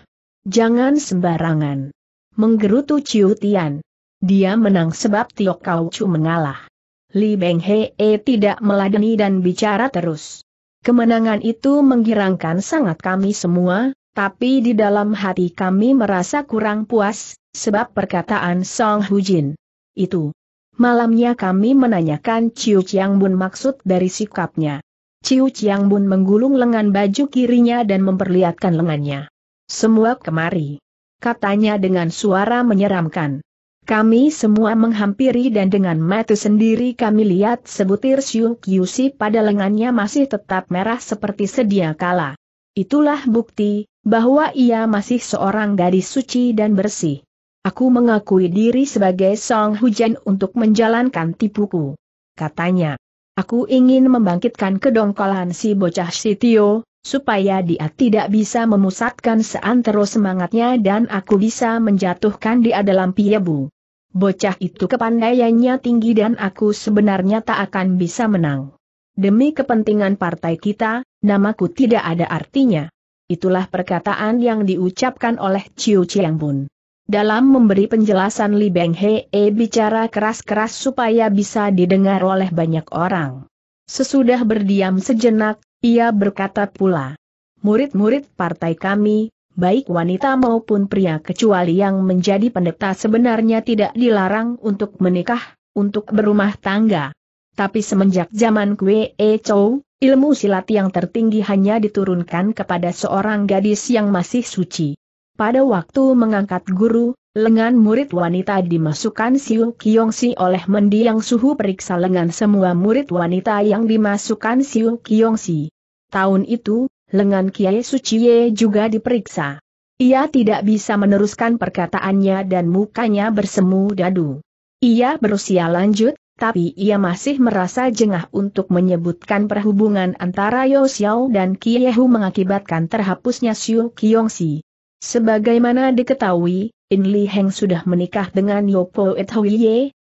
Jangan sembarangan. Menggerutu Ciu Tian. Dia menang sebab Tio Kau Chu mengalah. Li Beng Hee tidak meladeni dan bicara terus. Kemenangan itu menggirangkan sangat kami semua, tapi di dalam hati kami merasa kurang puas, sebab perkataan Song Hu Jin Itu, Malamnya kami menanyakan Ciu Chiang Bun maksud dari sikapnya. Ciu Chiang Bun menggulung lengan baju kirinya dan memperlihatkan lengannya. Semua kemari. Katanya dengan suara menyeramkan. Kami semua menghampiri dan dengan mata sendiri kami lihat sebutir Siu Kyusi pada lengannya masih tetap merah seperti sedia kala. Itulah bukti, bahwa ia masih seorang gadis suci dan bersih. Aku mengakui diri sebagai Song Hujan untuk menjalankan tipuku. Katanya. Aku ingin membangkitkan kedongkolan si bocah Sitio, supaya dia tidak bisa memusatkan seantero semangatnya dan aku bisa menjatuhkan dia dalam piyebu. Bocah itu kepandaiannya tinggi dan aku sebenarnya tak akan bisa menang. Demi kepentingan partai kita, namaku tidak ada artinya. Itulah perkataan yang diucapkan oleh Ciu Chiang Bun. Dalam memberi penjelasan Li Beng Hee bicara keras-keras supaya bisa didengar oleh banyak orang. Sesudah berdiam sejenak, ia berkata pula, Murid-murid partai kami, baik wanita maupun pria kecuali yang menjadi pendeta sebenarnya tidak dilarang untuk menikah, untuk berumah tangga. Tapi semenjak zaman Kwe E Chou, ilmu silat yang tertinggi hanya diturunkan kepada seorang gadis yang masih suci. Pada waktu mengangkat guru, lengan murid wanita dimasukkan Siu Kiong oleh mendiang suhu periksa lengan semua murid wanita yang dimasukkan Siu Kiong Tahun itu, lengan Kiai Suciye juga diperiksa. Ia tidak bisa meneruskan perkataannya dan mukanya bersemu dadu. Ia berusia lanjut, tapi ia masih merasa jengah untuk menyebutkan perhubungan antara yosiao dan Kiehu mengakibatkan terhapusnya siu Kiongsi. Sebagaimana diketahui, In Li Heng sudah menikah dengan Yopo Et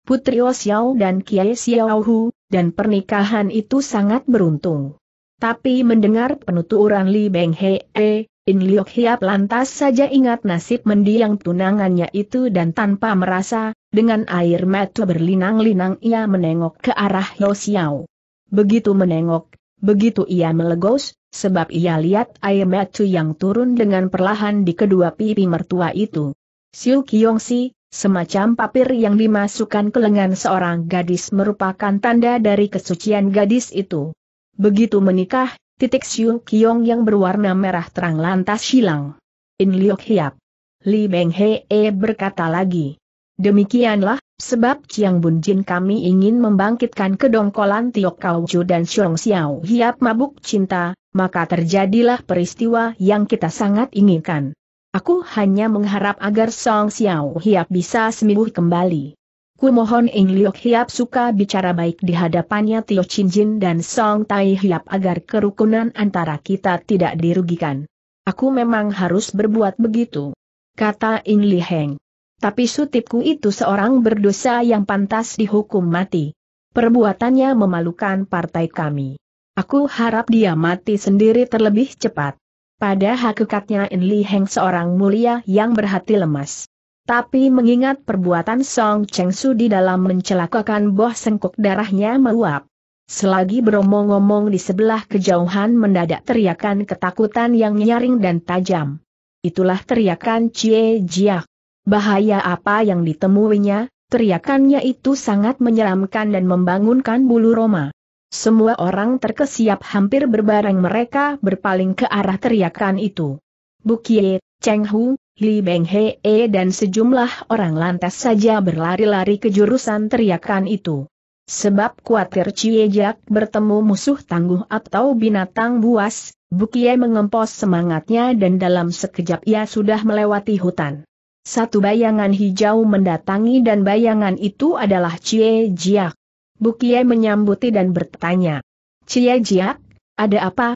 Putri Osiao dan Kiai Xiao Hu, dan pernikahan itu sangat beruntung. Tapi mendengar penuturan Li Beng Hee, In Liok Hiap lantas saja ingat nasib mendiang tunangannya itu dan tanpa merasa, dengan air mata berlinang-linang ia menengok ke arah Yosiao. Begitu menengok, Begitu ia melegos, sebab ia lihat air macu yang turun dengan perlahan di kedua pipi mertua itu. Siu si, semacam papir yang dimasukkan ke lengan seorang gadis merupakan tanda dari kesucian gadis itu. Begitu menikah, titik Siu Kiong yang berwarna merah terang lantas hilang. In Liok Hiap. Li Beng Hee berkata lagi. Demikianlah, Sebab Chiang Bun Jin kami ingin membangkitkan kedongkolan Tiok Kau Chu dan Xiong Xiao Hiap mabuk cinta, maka terjadilah peristiwa yang kita sangat inginkan. Aku hanya mengharap agar Song Xiao Hiap bisa sembuh kembali. Ku mohon Ing Liok Hiap suka bicara baik di hadapannya Tio Chin Jin dan Song Tai Hiap agar kerukunan antara kita tidak dirugikan. Aku memang harus berbuat begitu. Kata Ing Li Heng. Tapi sutipku itu seorang berdosa yang pantas dihukum mati. Perbuatannya memalukan partai kami. Aku harap dia mati sendiri terlebih cepat. Pada hakikatnya In Li Heng seorang mulia yang berhati lemas. Tapi mengingat perbuatan Song Cheng Su di dalam mencelakakan boh sengkok darahnya meluap. Selagi beromong-omong di sebelah kejauhan mendadak teriakan ketakutan yang nyaring dan tajam. Itulah teriakan Cie Jiak. Bahaya apa yang ditemuinya, teriakannya itu sangat menyeramkan dan membangunkan bulu Roma. Semua orang terkesiap hampir berbareng mereka berpaling ke arah teriakan itu. Bukie, Cheng Hu, Li Beng e dan sejumlah orang lantas saja berlari-lari ke jurusan teriakan itu. Sebab kuatir Ciejak bertemu musuh tangguh atau binatang buas, Bukie mengempos semangatnya dan dalam sekejap ia sudah melewati hutan. Satu bayangan hijau mendatangi dan bayangan itu adalah Cie Jiak. Bukie menyambuti dan bertanya. Cie Jiak, ada apa?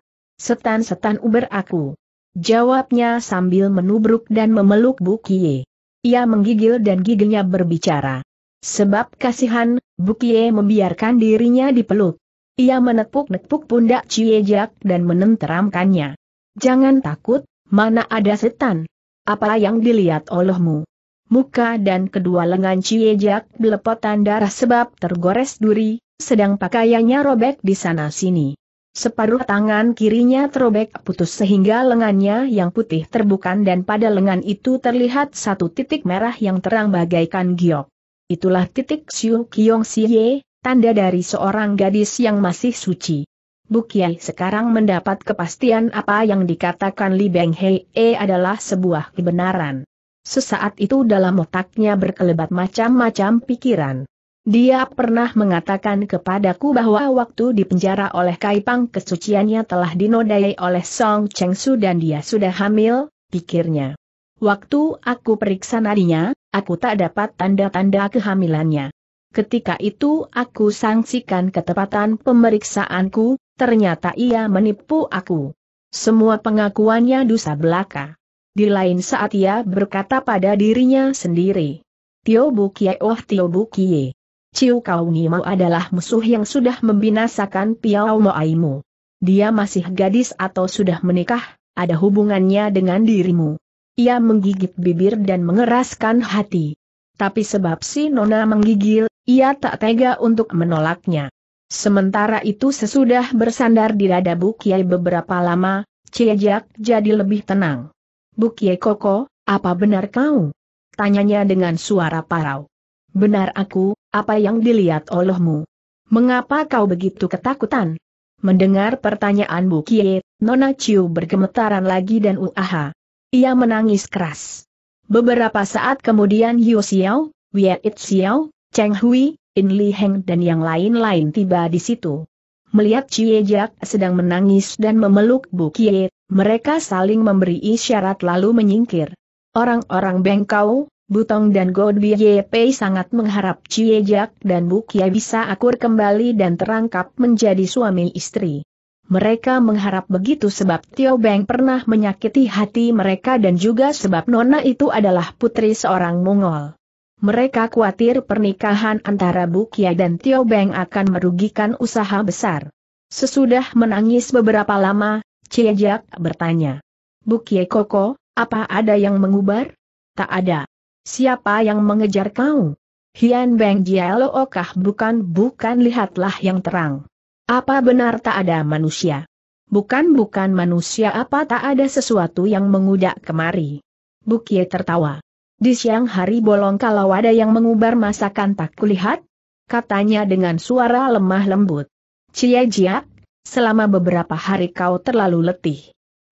Setan-setan uber aku. Jawabnya sambil menubruk dan memeluk Bukie. Ia menggigil dan giginya berbicara. Sebab kasihan, Bukie membiarkan dirinya dipeluk. Ia menepuk-nepuk pundak Cie Jiak dan menenteramkannya. Jangan takut, mana ada setan. Apa yang dilihat olehmu? Muka dan kedua lengan Ciejak belepotan darah sebab tergores duri, sedang pakaiannya robek di sana-sini. Separuh tangan kirinya terobek putus sehingga lengannya yang putih terbuka dan pada lengan itu terlihat satu titik merah yang terang bagaikan giok. Itulah titik Siu Kiong Siye, tanda dari seorang gadis yang masih suci. Bukiai sekarang mendapat kepastian apa yang dikatakan Li Beng Hei -e adalah sebuah kebenaran. Sesaat itu dalam otaknya berkelebat macam-macam pikiran. Dia pernah mengatakan kepadaku bahwa waktu dipenjara oleh Kaipang kesuciannya telah dinodai oleh Song Chengsu dan dia sudah hamil, pikirnya. Waktu aku periksa nadinya, aku tak dapat tanda-tanda kehamilannya. Ketika itu aku sangsikan ketepatan pemeriksaanku, Ternyata ia menipu aku. Semua pengakuannya dosa belaka. Di lain saat ia berkata pada dirinya sendiri. Tio Bukie oh Tio Bukie. Ciu Kau Nimo adalah musuh yang sudah membinasakan Piao Moaimu. Dia masih gadis atau sudah menikah, ada hubungannya dengan dirimu. Ia menggigit bibir dan mengeraskan hati. Tapi sebab si Nona menggigil, ia tak tega untuk menolaknya. Sementara itu sesudah bersandar di dada Bukiai beberapa lama, Ciejak jadi lebih tenang. Bukiai Koko, apa benar kau? Tanyanya dengan suara parau. Benar aku, apa yang dilihat olehmu? Mengapa kau begitu ketakutan? Mendengar pertanyaan Bukiai, Nona Ciu bergemetaran lagi dan uaha. Ia menangis keras. Beberapa saat kemudian Yu Xiao, Wei It Xiao, Cheng Hui, In Li Heng dan yang lain-lain tiba di situ. Melihat Chie Jiak sedang menangis dan memeluk Bu Kie, mereka saling memberi isyarat lalu menyingkir. Orang-orang Bengkau, Butong dan God Ye Pei sangat mengharap Chie Jiak dan Bu Kie bisa akur kembali dan terangkap menjadi suami istri. Mereka mengharap begitu sebab Tio Beng pernah menyakiti hati mereka dan juga sebab Nona itu adalah putri seorang Mongol. Mereka khawatir pernikahan antara Bukia dan Tio Beng akan merugikan usaha besar. Sesudah menangis beberapa lama, Ciejak bertanya. Bukie Koko, apa ada yang mengubar? Tak ada. Siapa yang mengejar kau? Hian Beng Jialo Okah bukan-bukan lihatlah yang terang. Apa benar tak ada manusia? Bukan-bukan manusia apa tak ada sesuatu yang mengudak kemari? Bukie tertawa. Di siang hari bolong kalau ada yang mengubar masakan tak kulihat? Katanya dengan suara lemah lembut. Cia Jiak, selama beberapa hari kau terlalu letih.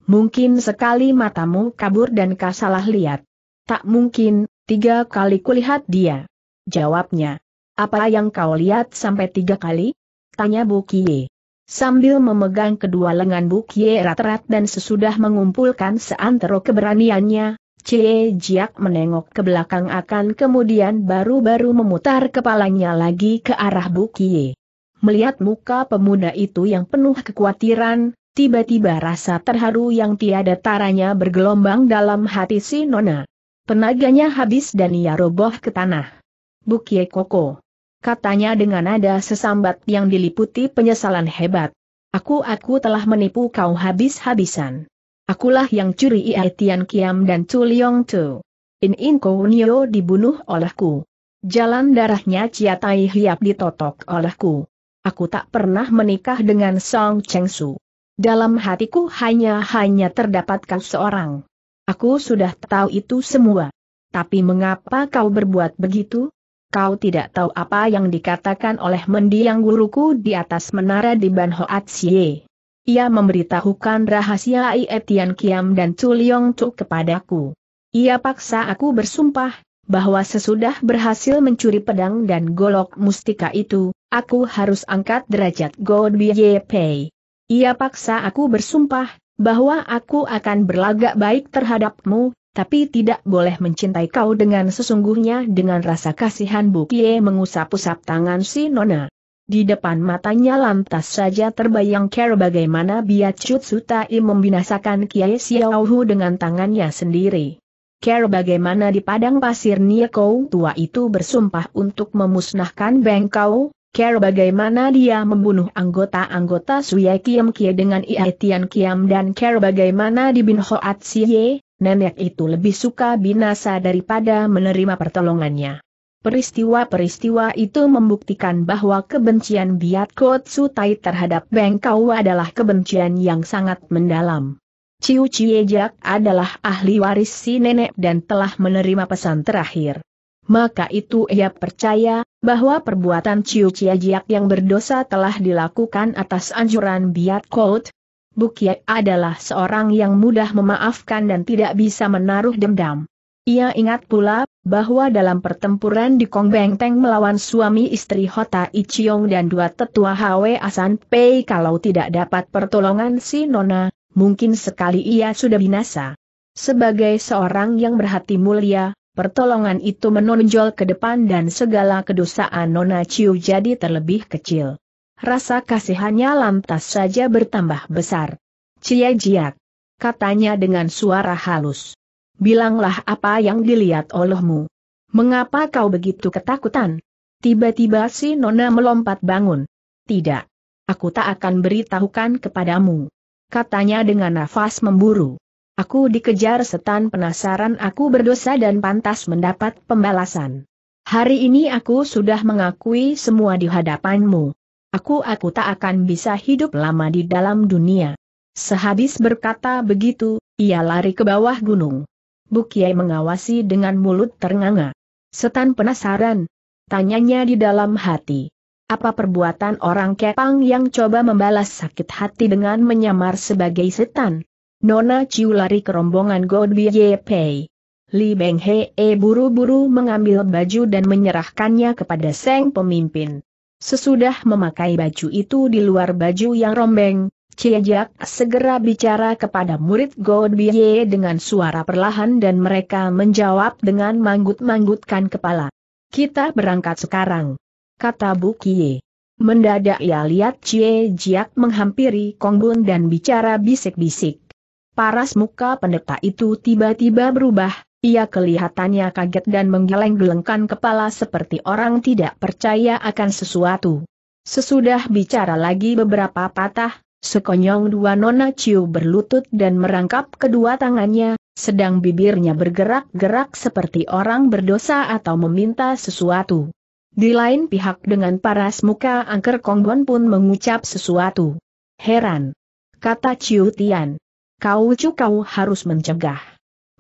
Mungkin sekali matamu kabur dan kau salah lihat. Tak mungkin, tiga kali kulihat dia. Jawabnya. Apa yang kau lihat sampai tiga kali? Tanya Bu Kie. Sambil memegang kedua lengan Bu Kie rat-rat dan sesudah mengumpulkan seantero keberaniannya, Cie Jiak menengok ke belakang akan kemudian baru-baru memutar kepalanya lagi ke arah Bukie. Melihat muka pemuda itu yang penuh kekhawatiran, tiba-tiba rasa terharu yang tiada taranya bergelombang dalam hati si Nona. Tenaganya habis dan ia roboh ke tanah. Bukie Koko. Katanya dengan nada sesambat yang diliputi penyesalan hebat. Aku-aku telah menipu kau habis-habisan. Akulah yang curi Ia Kiam dan Chu Leong Chu. In In Kounio dibunuh olehku. Jalan darahnya Chia Tai Hiap ditotok olehku. Aku tak pernah menikah dengan Song Cheng Su. Dalam hatiku hanya-hanya terdapatkan seorang. Aku sudah tahu itu semua. Tapi mengapa kau berbuat begitu? Kau tidak tahu apa yang dikatakan oleh mendiang guruku di atas menara di Ban Hoat ia memberitahukan rahasia Ietian Etian Kiam dan Chu Chu kepadaku. Ia paksa aku bersumpah, bahwa sesudah berhasil mencuri pedang dan golok mustika itu, aku harus angkat derajat God Bie Pei. Ia paksa aku bersumpah, bahwa aku akan berlagak baik terhadapmu, tapi tidak boleh mencintai kau dengan sesungguhnya dengan rasa kasihan Bukie mengusap-usap tangan si Nona. Di depan matanya lantas saja terbayang cara bagaimana Biacut Sutai membinasakan Kiai Xiaohu dengan tangannya sendiri. Kera bagaimana di padang pasir niekou tua itu bersumpah untuk memusnahkan Bengkau, kera bagaimana dia membunuh anggota-anggota Suya Kiam Kie dengan Ia Tian Kiam dan kera bagaimana di Bin Hoat Siye, nenek itu lebih suka binasa daripada menerima pertolongannya. Peristiwa-peristiwa itu membuktikan bahwa kebencian Biat Kotsu Tai terhadap Bengkau adalah kebencian yang sangat mendalam. Ciu Ciejak adalah ahli waris si nenek dan telah menerima pesan terakhir. Maka itu ia percaya, bahwa perbuatan Ciu Ciejak yang berdosa telah dilakukan atas anjuran Biat Kotsu. Bukiek adalah seorang yang mudah memaafkan dan tidak bisa menaruh dendam. Ia ingat pula, bahwa dalam pertempuran di Kong Beng Teng melawan suami istri Hota Ichiong dan dua tetua Hwe Asan Pei kalau tidak dapat pertolongan si Nona, mungkin sekali ia sudah binasa. Sebagai seorang yang berhati mulia, pertolongan itu menonjol ke depan dan segala kedosaan Nona Chiu jadi terlebih kecil. Rasa kasihannya lantas saja bertambah besar. Cia jiak, katanya dengan suara halus. Bilanglah apa yang dilihat olehmu. Mengapa kau begitu ketakutan? Tiba-tiba si Nona melompat bangun. Tidak. Aku tak akan beritahukan kepadamu. Katanya dengan nafas memburu. Aku dikejar setan penasaran aku berdosa dan pantas mendapat pembalasan. Hari ini aku sudah mengakui semua di hadapanmu. Aku-aku tak akan bisa hidup lama di dalam dunia. Sehabis berkata begitu, ia lari ke bawah gunung. Bukiai mengawasi dengan mulut ternganga. Setan penasaran. Tanyanya di dalam hati. Apa perbuatan orang Kepang yang coba membalas sakit hati dengan menyamar sebagai setan? Nona Ciu lari ke rombongan Godby Yepay. Li Beng Hee buru-buru mengambil baju dan menyerahkannya kepada Seng pemimpin. Sesudah memakai baju itu di luar baju yang rombeng, Ciejak segera bicara kepada murid Godbye dengan suara perlahan dan mereka menjawab dengan manggut-manggutkan kepala. Kita berangkat sekarang. Kata Bukie. Mendadak ia lihat Cie Jiak menghampiri Kongbun dan bicara bisik-bisik. Paras muka pendeta itu tiba-tiba berubah, ia kelihatannya kaget dan menggeleng-gelengkan kepala seperti orang tidak percaya akan sesuatu. Sesudah bicara lagi beberapa patah, Sekonyong dua nona Ciu berlutut dan merangkap kedua tangannya, sedang bibirnya bergerak-gerak seperti orang berdosa atau meminta sesuatu. Di lain pihak dengan paras muka angker Konggon pun mengucap sesuatu. Heran. Kata Ciu Tian. Kau cu kau harus mencegah.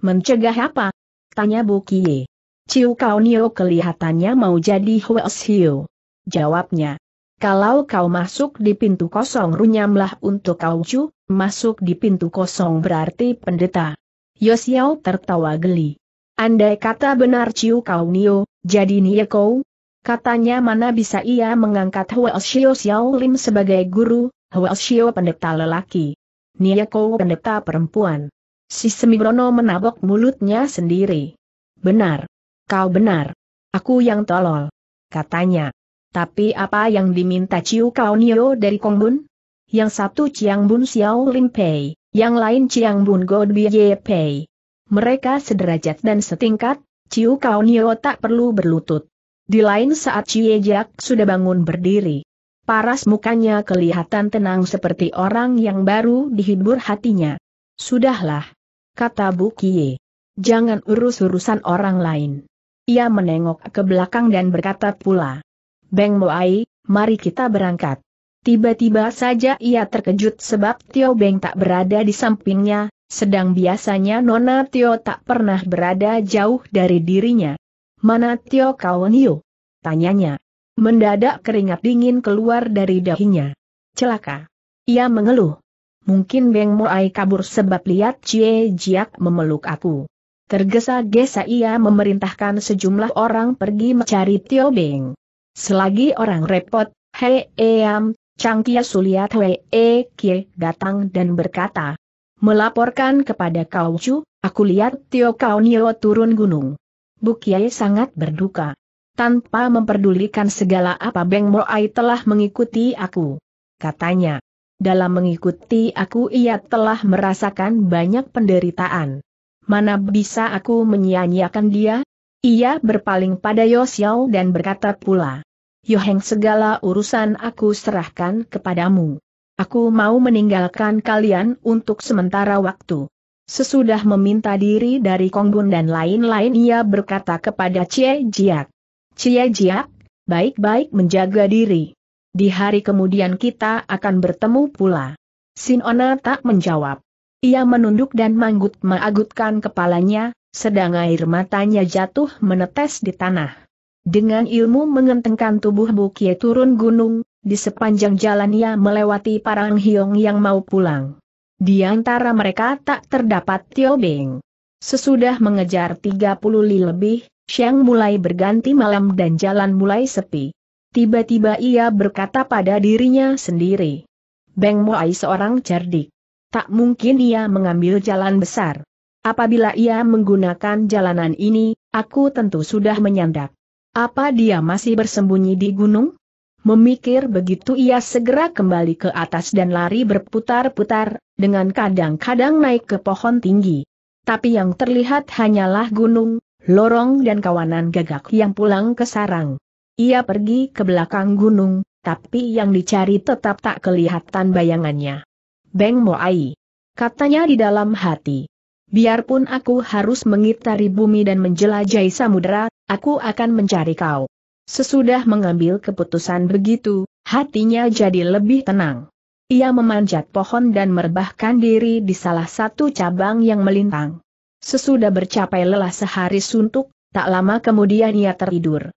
Mencegah apa? Tanya Bu Kie. Ciu kau nio kelihatannya mau jadi Hwes Hiu. Jawabnya. Kalau kau masuk di pintu kosong runyamlah untuk kau cu, masuk di pintu kosong berarti pendeta. Yosiao tertawa geli. Andai kata benar Ciu Kau Nio, jadi Nia Kau? Katanya mana bisa ia mengangkat Hua Shio Xiao Lim sebagai guru, Hua Shio pendeta lelaki. Nia Kau pendeta perempuan. Si Semibrono menabok mulutnya sendiri. Benar. Kau benar. Aku yang tolol. Katanya. Tapi apa yang diminta Ciu Kao Nio dari Bun? Yang satu Chiang Bun Xiao Lim Pei, yang lain Chiang Bun God Ye Pei. Mereka sederajat dan setingkat, Ciu Kao Nio tak perlu berlutut. Di lain saat Cie Jack sudah bangun berdiri. Paras mukanya kelihatan tenang seperti orang yang baru dihibur hatinya. Sudahlah. Kata Bu Kie. Jangan urus urusan orang lain. Ia menengok ke belakang dan berkata pula. Beng Moai, mari kita berangkat. Tiba-tiba saja ia terkejut sebab Tio Beng tak berada di sampingnya, sedang biasanya Nona Tio tak pernah berada jauh dari dirinya. Mana Tio Kaonio? Tanyanya. Mendadak keringat dingin keluar dari dahinya. Celaka. Ia mengeluh. Mungkin Beng Moai kabur sebab lihat Cie Jiak memeluk aku. Tergesa-gesa ia memerintahkan sejumlah orang pergi mencari Tio Beng. Selagi orang repot, Hei Eam, Chang Kia Suliat Hei E Kie datang dan berkata, melaporkan kepada Kau Chu, aku lihat Tio Kau Nio turun gunung. Bu Kiai sangat berduka. Tanpa memperdulikan segala apa Beng Moai telah mengikuti aku. Katanya, dalam mengikuti aku ia telah merasakan banyak penderitaan. Mana bisa aku menyia-nyiakan dia, ia berpaling pada Yosiao dan berkata pula, Yoheng segala urusan aku serahkan kepadamu. Aku mau meninggalkan kalian untuk sementara waktu. Sesudah meminta diri dari Kongbun dan lain-lain ia berkata kepada Cie Jiak. Cie Jiak, baik-baik menjaga diri. Di hari kemudian kita akan bertemu pula. Sinona tak menjawab. Ia menunduk dan manggut manggutkan kepalanya, sedang air matanya jatuh menetes di tanah. Dengan ilmu mengentengkan tubuh Bukie turun gunung, di sepanjang jalan ia melewati parang hiong yang mau pulang. Di antara mereka tak terdapat Tio Beng. Sesudah mengejar 30 li lebih, Xiang mulai berganti malam dan jalan mulai sepi. Tiba-tiba ia berkata pada dirinya sendiri. Beng Moai seorang cerdik. Tak mungkin ia mengambil jalan besar. Apabila ia menggunakan jalanan ini, aku tentu sudah menyandak. Apa dia masih bersembunyi di gunung? Memikir begitu ia segera kembali ke atas dan lari berputar-putar, dengan kadang-kadang naik ke pohon tinggi. Tapi yang terlihat hanyalah gunung, lorong dan kawanan gagak yang pulang ke sarang. Ia pergi ke belakang gunung, tapi yang dicari tetap tak kelihatan bayangannya. Beng Moai. Katanya di dalam hati biarpun aku harus mengitari bumi dan menjelajahi samudera, aku akan mencari kau. Sesudah mengambil keputusan begitu, hatinya jadi lebih tenang. Ia memanjat pohon dan merebahkan diri di salah satu cabang yang melintang. Sesudah bercapai lelah sehari suntuk, tak lama kemudian ia tertidur.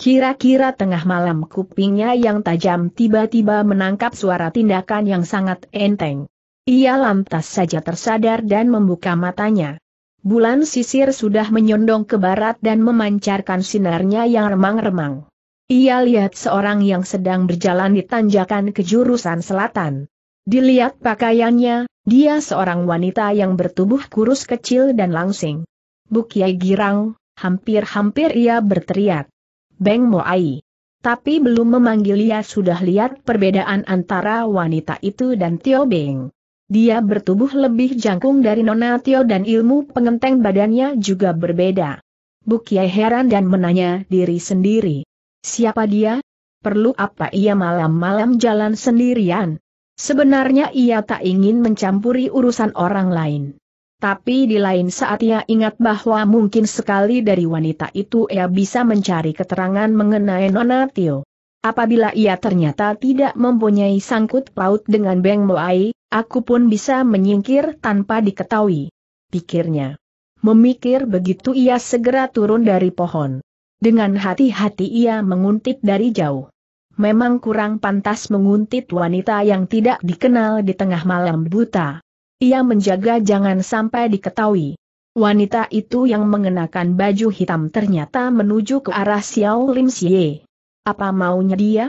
Kira-kira tengah malam kupingnya yang tajam tiba-tiba menangkap suara tindakan yang sangat enteng. Ia lantas saja tersadar dan membuka matanya. Bulan sisir sudah menyondong ke barat dan memancarkan sinarnya yang remang-remang. Ia lihat seorang yang sedang berjalan di tanjakan ke jurusan selatan. Dilihat pakaiannya, dia seorang wanita yang bertubuh kurus kecil dan langsing. Bukiai girang, hampir-hampir ia berteriak. Beng Moai. Tapi belum memanggil ia sudah lihat perbedaan antara wanita itu dan Tio Beng. Dia bertubuh lebih jangkung dari Nona Tio dan ilmu pengenteng badannya juga berbeda. Bukiai heran dan menanya diri sendiri. Siapa dia? Perlu apa ia malam-malam jalan sendirian? Sebenarnya ia tak ingin mencampuri urusan orang lain. Tapi di lain saat ia ingat bahwa mungkin sekali dari wanita itu ia bisa mencari keterangan mengenai Nona Tio. Apabila ia ternyata tidak mempunyai sangkut paut dengan Beng Moai, aku pun bisa menyingkir tanpa diketahui. Pikirnya. Memikir begitu ia segera turun dari pohon. Dengan hati-hati ia menguntit dari jauh. Memang kurang pantas menguntit wanita yang tidak dikenal di tengah malam buta. Ia menjaga jangan sampai diketahui. Wanita itu yang mengenakan baju hitam ternyata menuju ke arah Xiao Lim Xie. Apa maunya dia?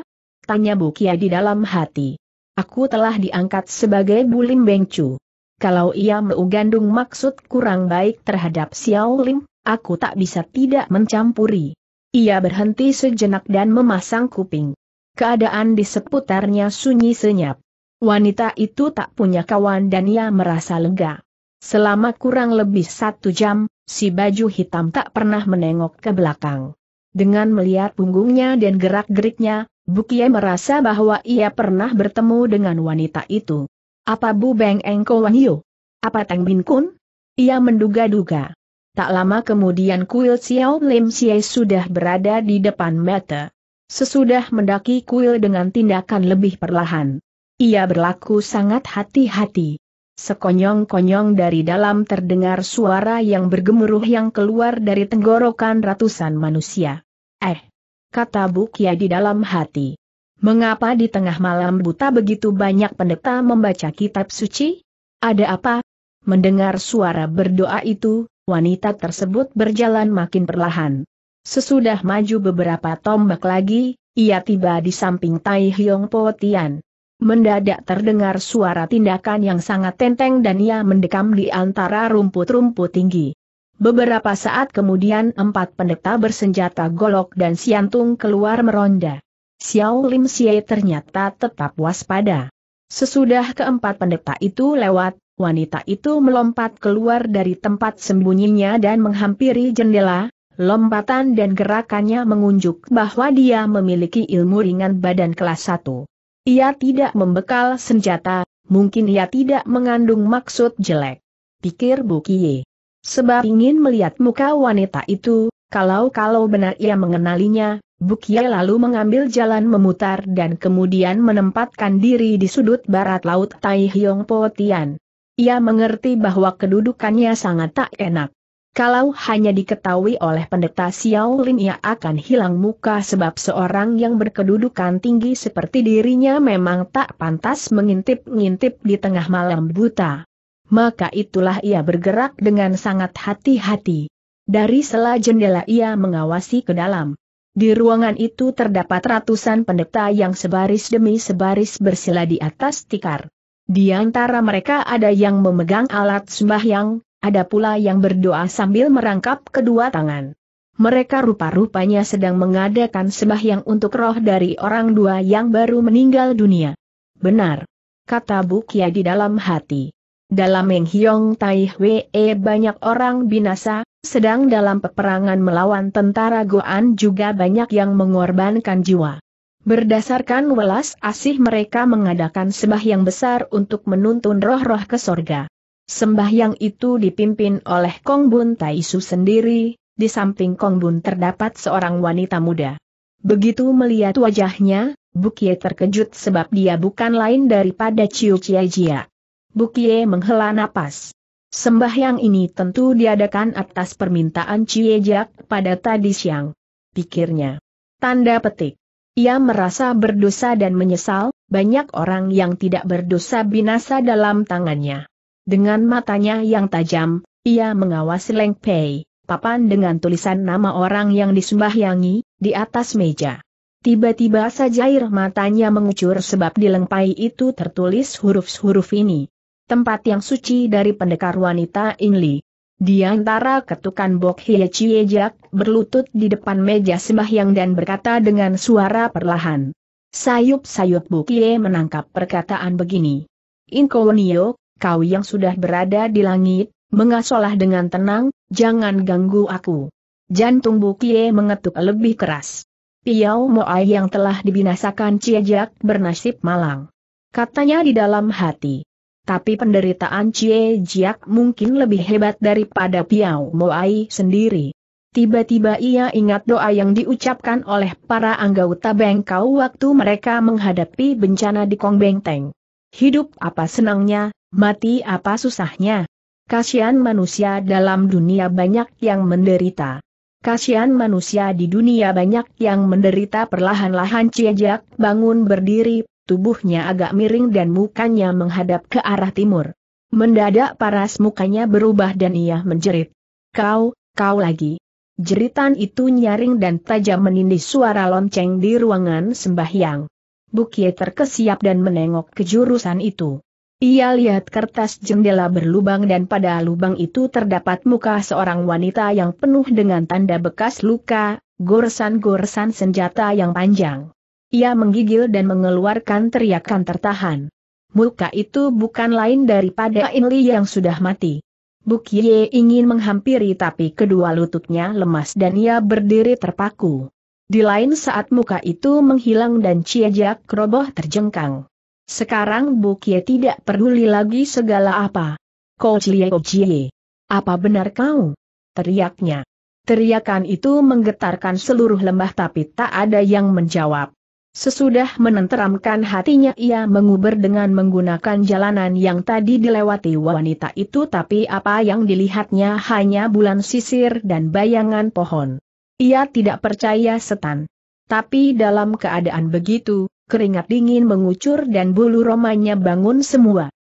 Tanya Bukia di dalam hati. Aku telah diangkat sebagai Bulim Bengcu. Kalau ia meugandung maksud kurang baik terhadap Xiao Lim, aku tak bisa tidak mencampuri. Ia berhenti sejenak dan memasang kuping. Keadaan di seputarnya sunyi senyap. Wanita itu tak punya kawan dan ia merasa lega. Selama kurang lebih satu jam, si baju hitam tak pernah menengok ke belakang. Dengan melihat punggungnya dan gerak-geriknya, Bukie merasa bahwa ia pernah bertemu dengan wanita itu. Apa Bu Beng Engko Wang Yu? Apa Tang Bin Kun? Ia menduga-duga. Tak lama kemudian kuil Xiao Lim Xie sudah berada di depan mata. Sesudah mendaki kuil dengan tindakan lebih perlahan. Ia berlaku sangat hati-hati. Sekonyong-konyong dari dalam terdengar suara yang bergemuruh yang keluar dari tenggorokan ratusan manusia. Eh, kata Bukia di dalam hati. Mengapa di tengah malam buta begitu banyak pendeta membaca kitab suci? Ada apa? Mendengar suara berdoa itu, wanita tersebut berjalan makin perlahan. Sesudah maju beberapa tombak lagi, ia tiba di samping Tai Hyong Po Tian. Mendadak terdengar suara tindakan yang sangat tenteng dan ia mendekam di antara rumput-rumput tinggi. Beberapa saat kemudian empat pendeta bersenjata golok dan siantung keluar meronda. Xiao Lim Xie ternyata tetap waspada. Sesudah keempat pendeta itu lewat, wanita itu melompat keluar dari tempat sembunyinya dan menghampiri jendela, lompatan dan gerakannya mengunjuk bahwa dia memiliki ilmu ringan badan kelas 1. Ia tidak membekal senjata, mungkin ia tidak mengandung maksud jelek. Pikir Bukie. Sebab ingin melihat muka wanita itu, kalau-kalau benar ia mengenalinya, Bukia lalu mengambil jalan memutar dan kemudian menempatkan diri di sudut barat laut Tai Hiong Po Ia mengerti bahwa kedudukannya sangat tak enak. Kalau hanya diketahui oleh pendeta Xiao Lin ia akan hilang muka sebab seorang yang berkedudukan tinggi seperti dirinya memang tak pantas mengintip-ngintip di tengah malam buta maka itulah ia bergerak dengan sangat hati-hati. Dari sela jendela ia mengawasi ke dalam. Di ruangan itu terdapat ratusan pendeta yang sebaris demi sebaris bersila di atas tikar. Di antara mereka ada yang memegang alat sembahyang, ada pula yang berdoa sambil merangkap kedua tangan. Mereka rupa-rupanya sedang mengadakan sembahyang untuk roh dari orang dua yang baru meninggal dunia. Benar. Kata Bukia di dalam hati. Dalam Meng Hiong Tai Hwee banyak orang binasa, sedang dalam peperangan melawan tentara Goan juga banyak yang mengorbankan jiwa. Berdasarkan welas asih mereka mengadakan sembahyang besar untuk menuntun roh-roh ke sorga. Sembahyang itu dipimpin oleh Kong Bun Tai Su sendiri, di samping Kong Bun terdapat seorang wanita muda. Begitu melihat wajahnya, Bukie terkejut sebab dia bukan lain daripada Ciu Cia Jia. Bukie menghela napas. Sembahyang ini tentu diadakan atas permintaan Ciejak pada tadi siang. Pikirnya. Tanda petik. Ia merasa berdosa dan menyesal, banyak orang yang tidak berdosa binasa dalam tangannya. Dengan matanya yang tajam, ia mengawasi Leng Pei, papan dengan tulisan nama orang yang disembahyangi, di atas meja. Tiba-tiba saja air matanya mengucur sebab di Pei itu tertulis huruf-huruf ini tempat yang suci dari pendekar wanita Inli. Di antara ketukan Bok Hie Chie Jak berlutut di depan meja sembahyang dan berkata dengan suara perlahan. Sayup-sayup Bok Hie menangkap perkataan begini. Inkonio, kau yang sudah berada di langit, mengasolah dengan tenang, jangan ganggu aku. Jantung Bukie mengetuk lebih keras. Piau Moai yang telah dibinasakan Ciejak bernasib malang. Katanya di dalam hati tapi penderitaan Cie Jiak mungkin lebih hebat daripada Piao Moai sendiri. Tiba-tiba ia ingat doa yang diucapkan oleh para anggota bengkau waktu mereka menghadapi bencana di Kong Bengteng. Hidup apa senangnya, mati apa susahnya. Kasihan manusia dalam dunia banyak yang menderita. Kasihan manusia di dunia banyak yang menderita perlahan-lahan Cie Jiak bangun berdiri, tubuhnya agak miring dan mukanya menghadap ke arah timur. Mendadak paras mukanya berubah dan ia menjerit. Kau, kau lagi. Jeritan itu nyaring dan tajam menindih suara lonceng di ruangan sembahyang. Bukie terkesiap dan menengok ke jurusan itu. Ia lihat kertas jendela berlubang dan pada lubang itu terdapat muka seorang wanita yang penuh dengan tanda bekas luka, goresan-goresan senjata yang panjang. Ia menggigil dan mengeluarkan teriakan tertahan. Muka itu bukan lain daripada Inli yang sudah mati. Bukye ingin menghampiri tapi kedua lututnya lemas dan ia berdiri terpaku. Di lain saat muka itu menghilang dan Ciejak roboh terjengkang. Sekarang Bukye tidak peduli lagi segala apa. Kocie Kocie. Apa benar kau? Teriaknya. Teriakan itu menggetarkan seluruh lembah tapi tak ada yang menjawab. Sesudah menenteramkan hatinya ia menguber dengan menggunakan jalanan yang tadi dilewati wanita itu tapi apa yang dilihatnya hanya bulan sisir dan bayangan pohon. Ia tidak percaya setan. Tapi dalam keadaan begitu, keringat dingin mengucur dan bulu romanya bangun semua.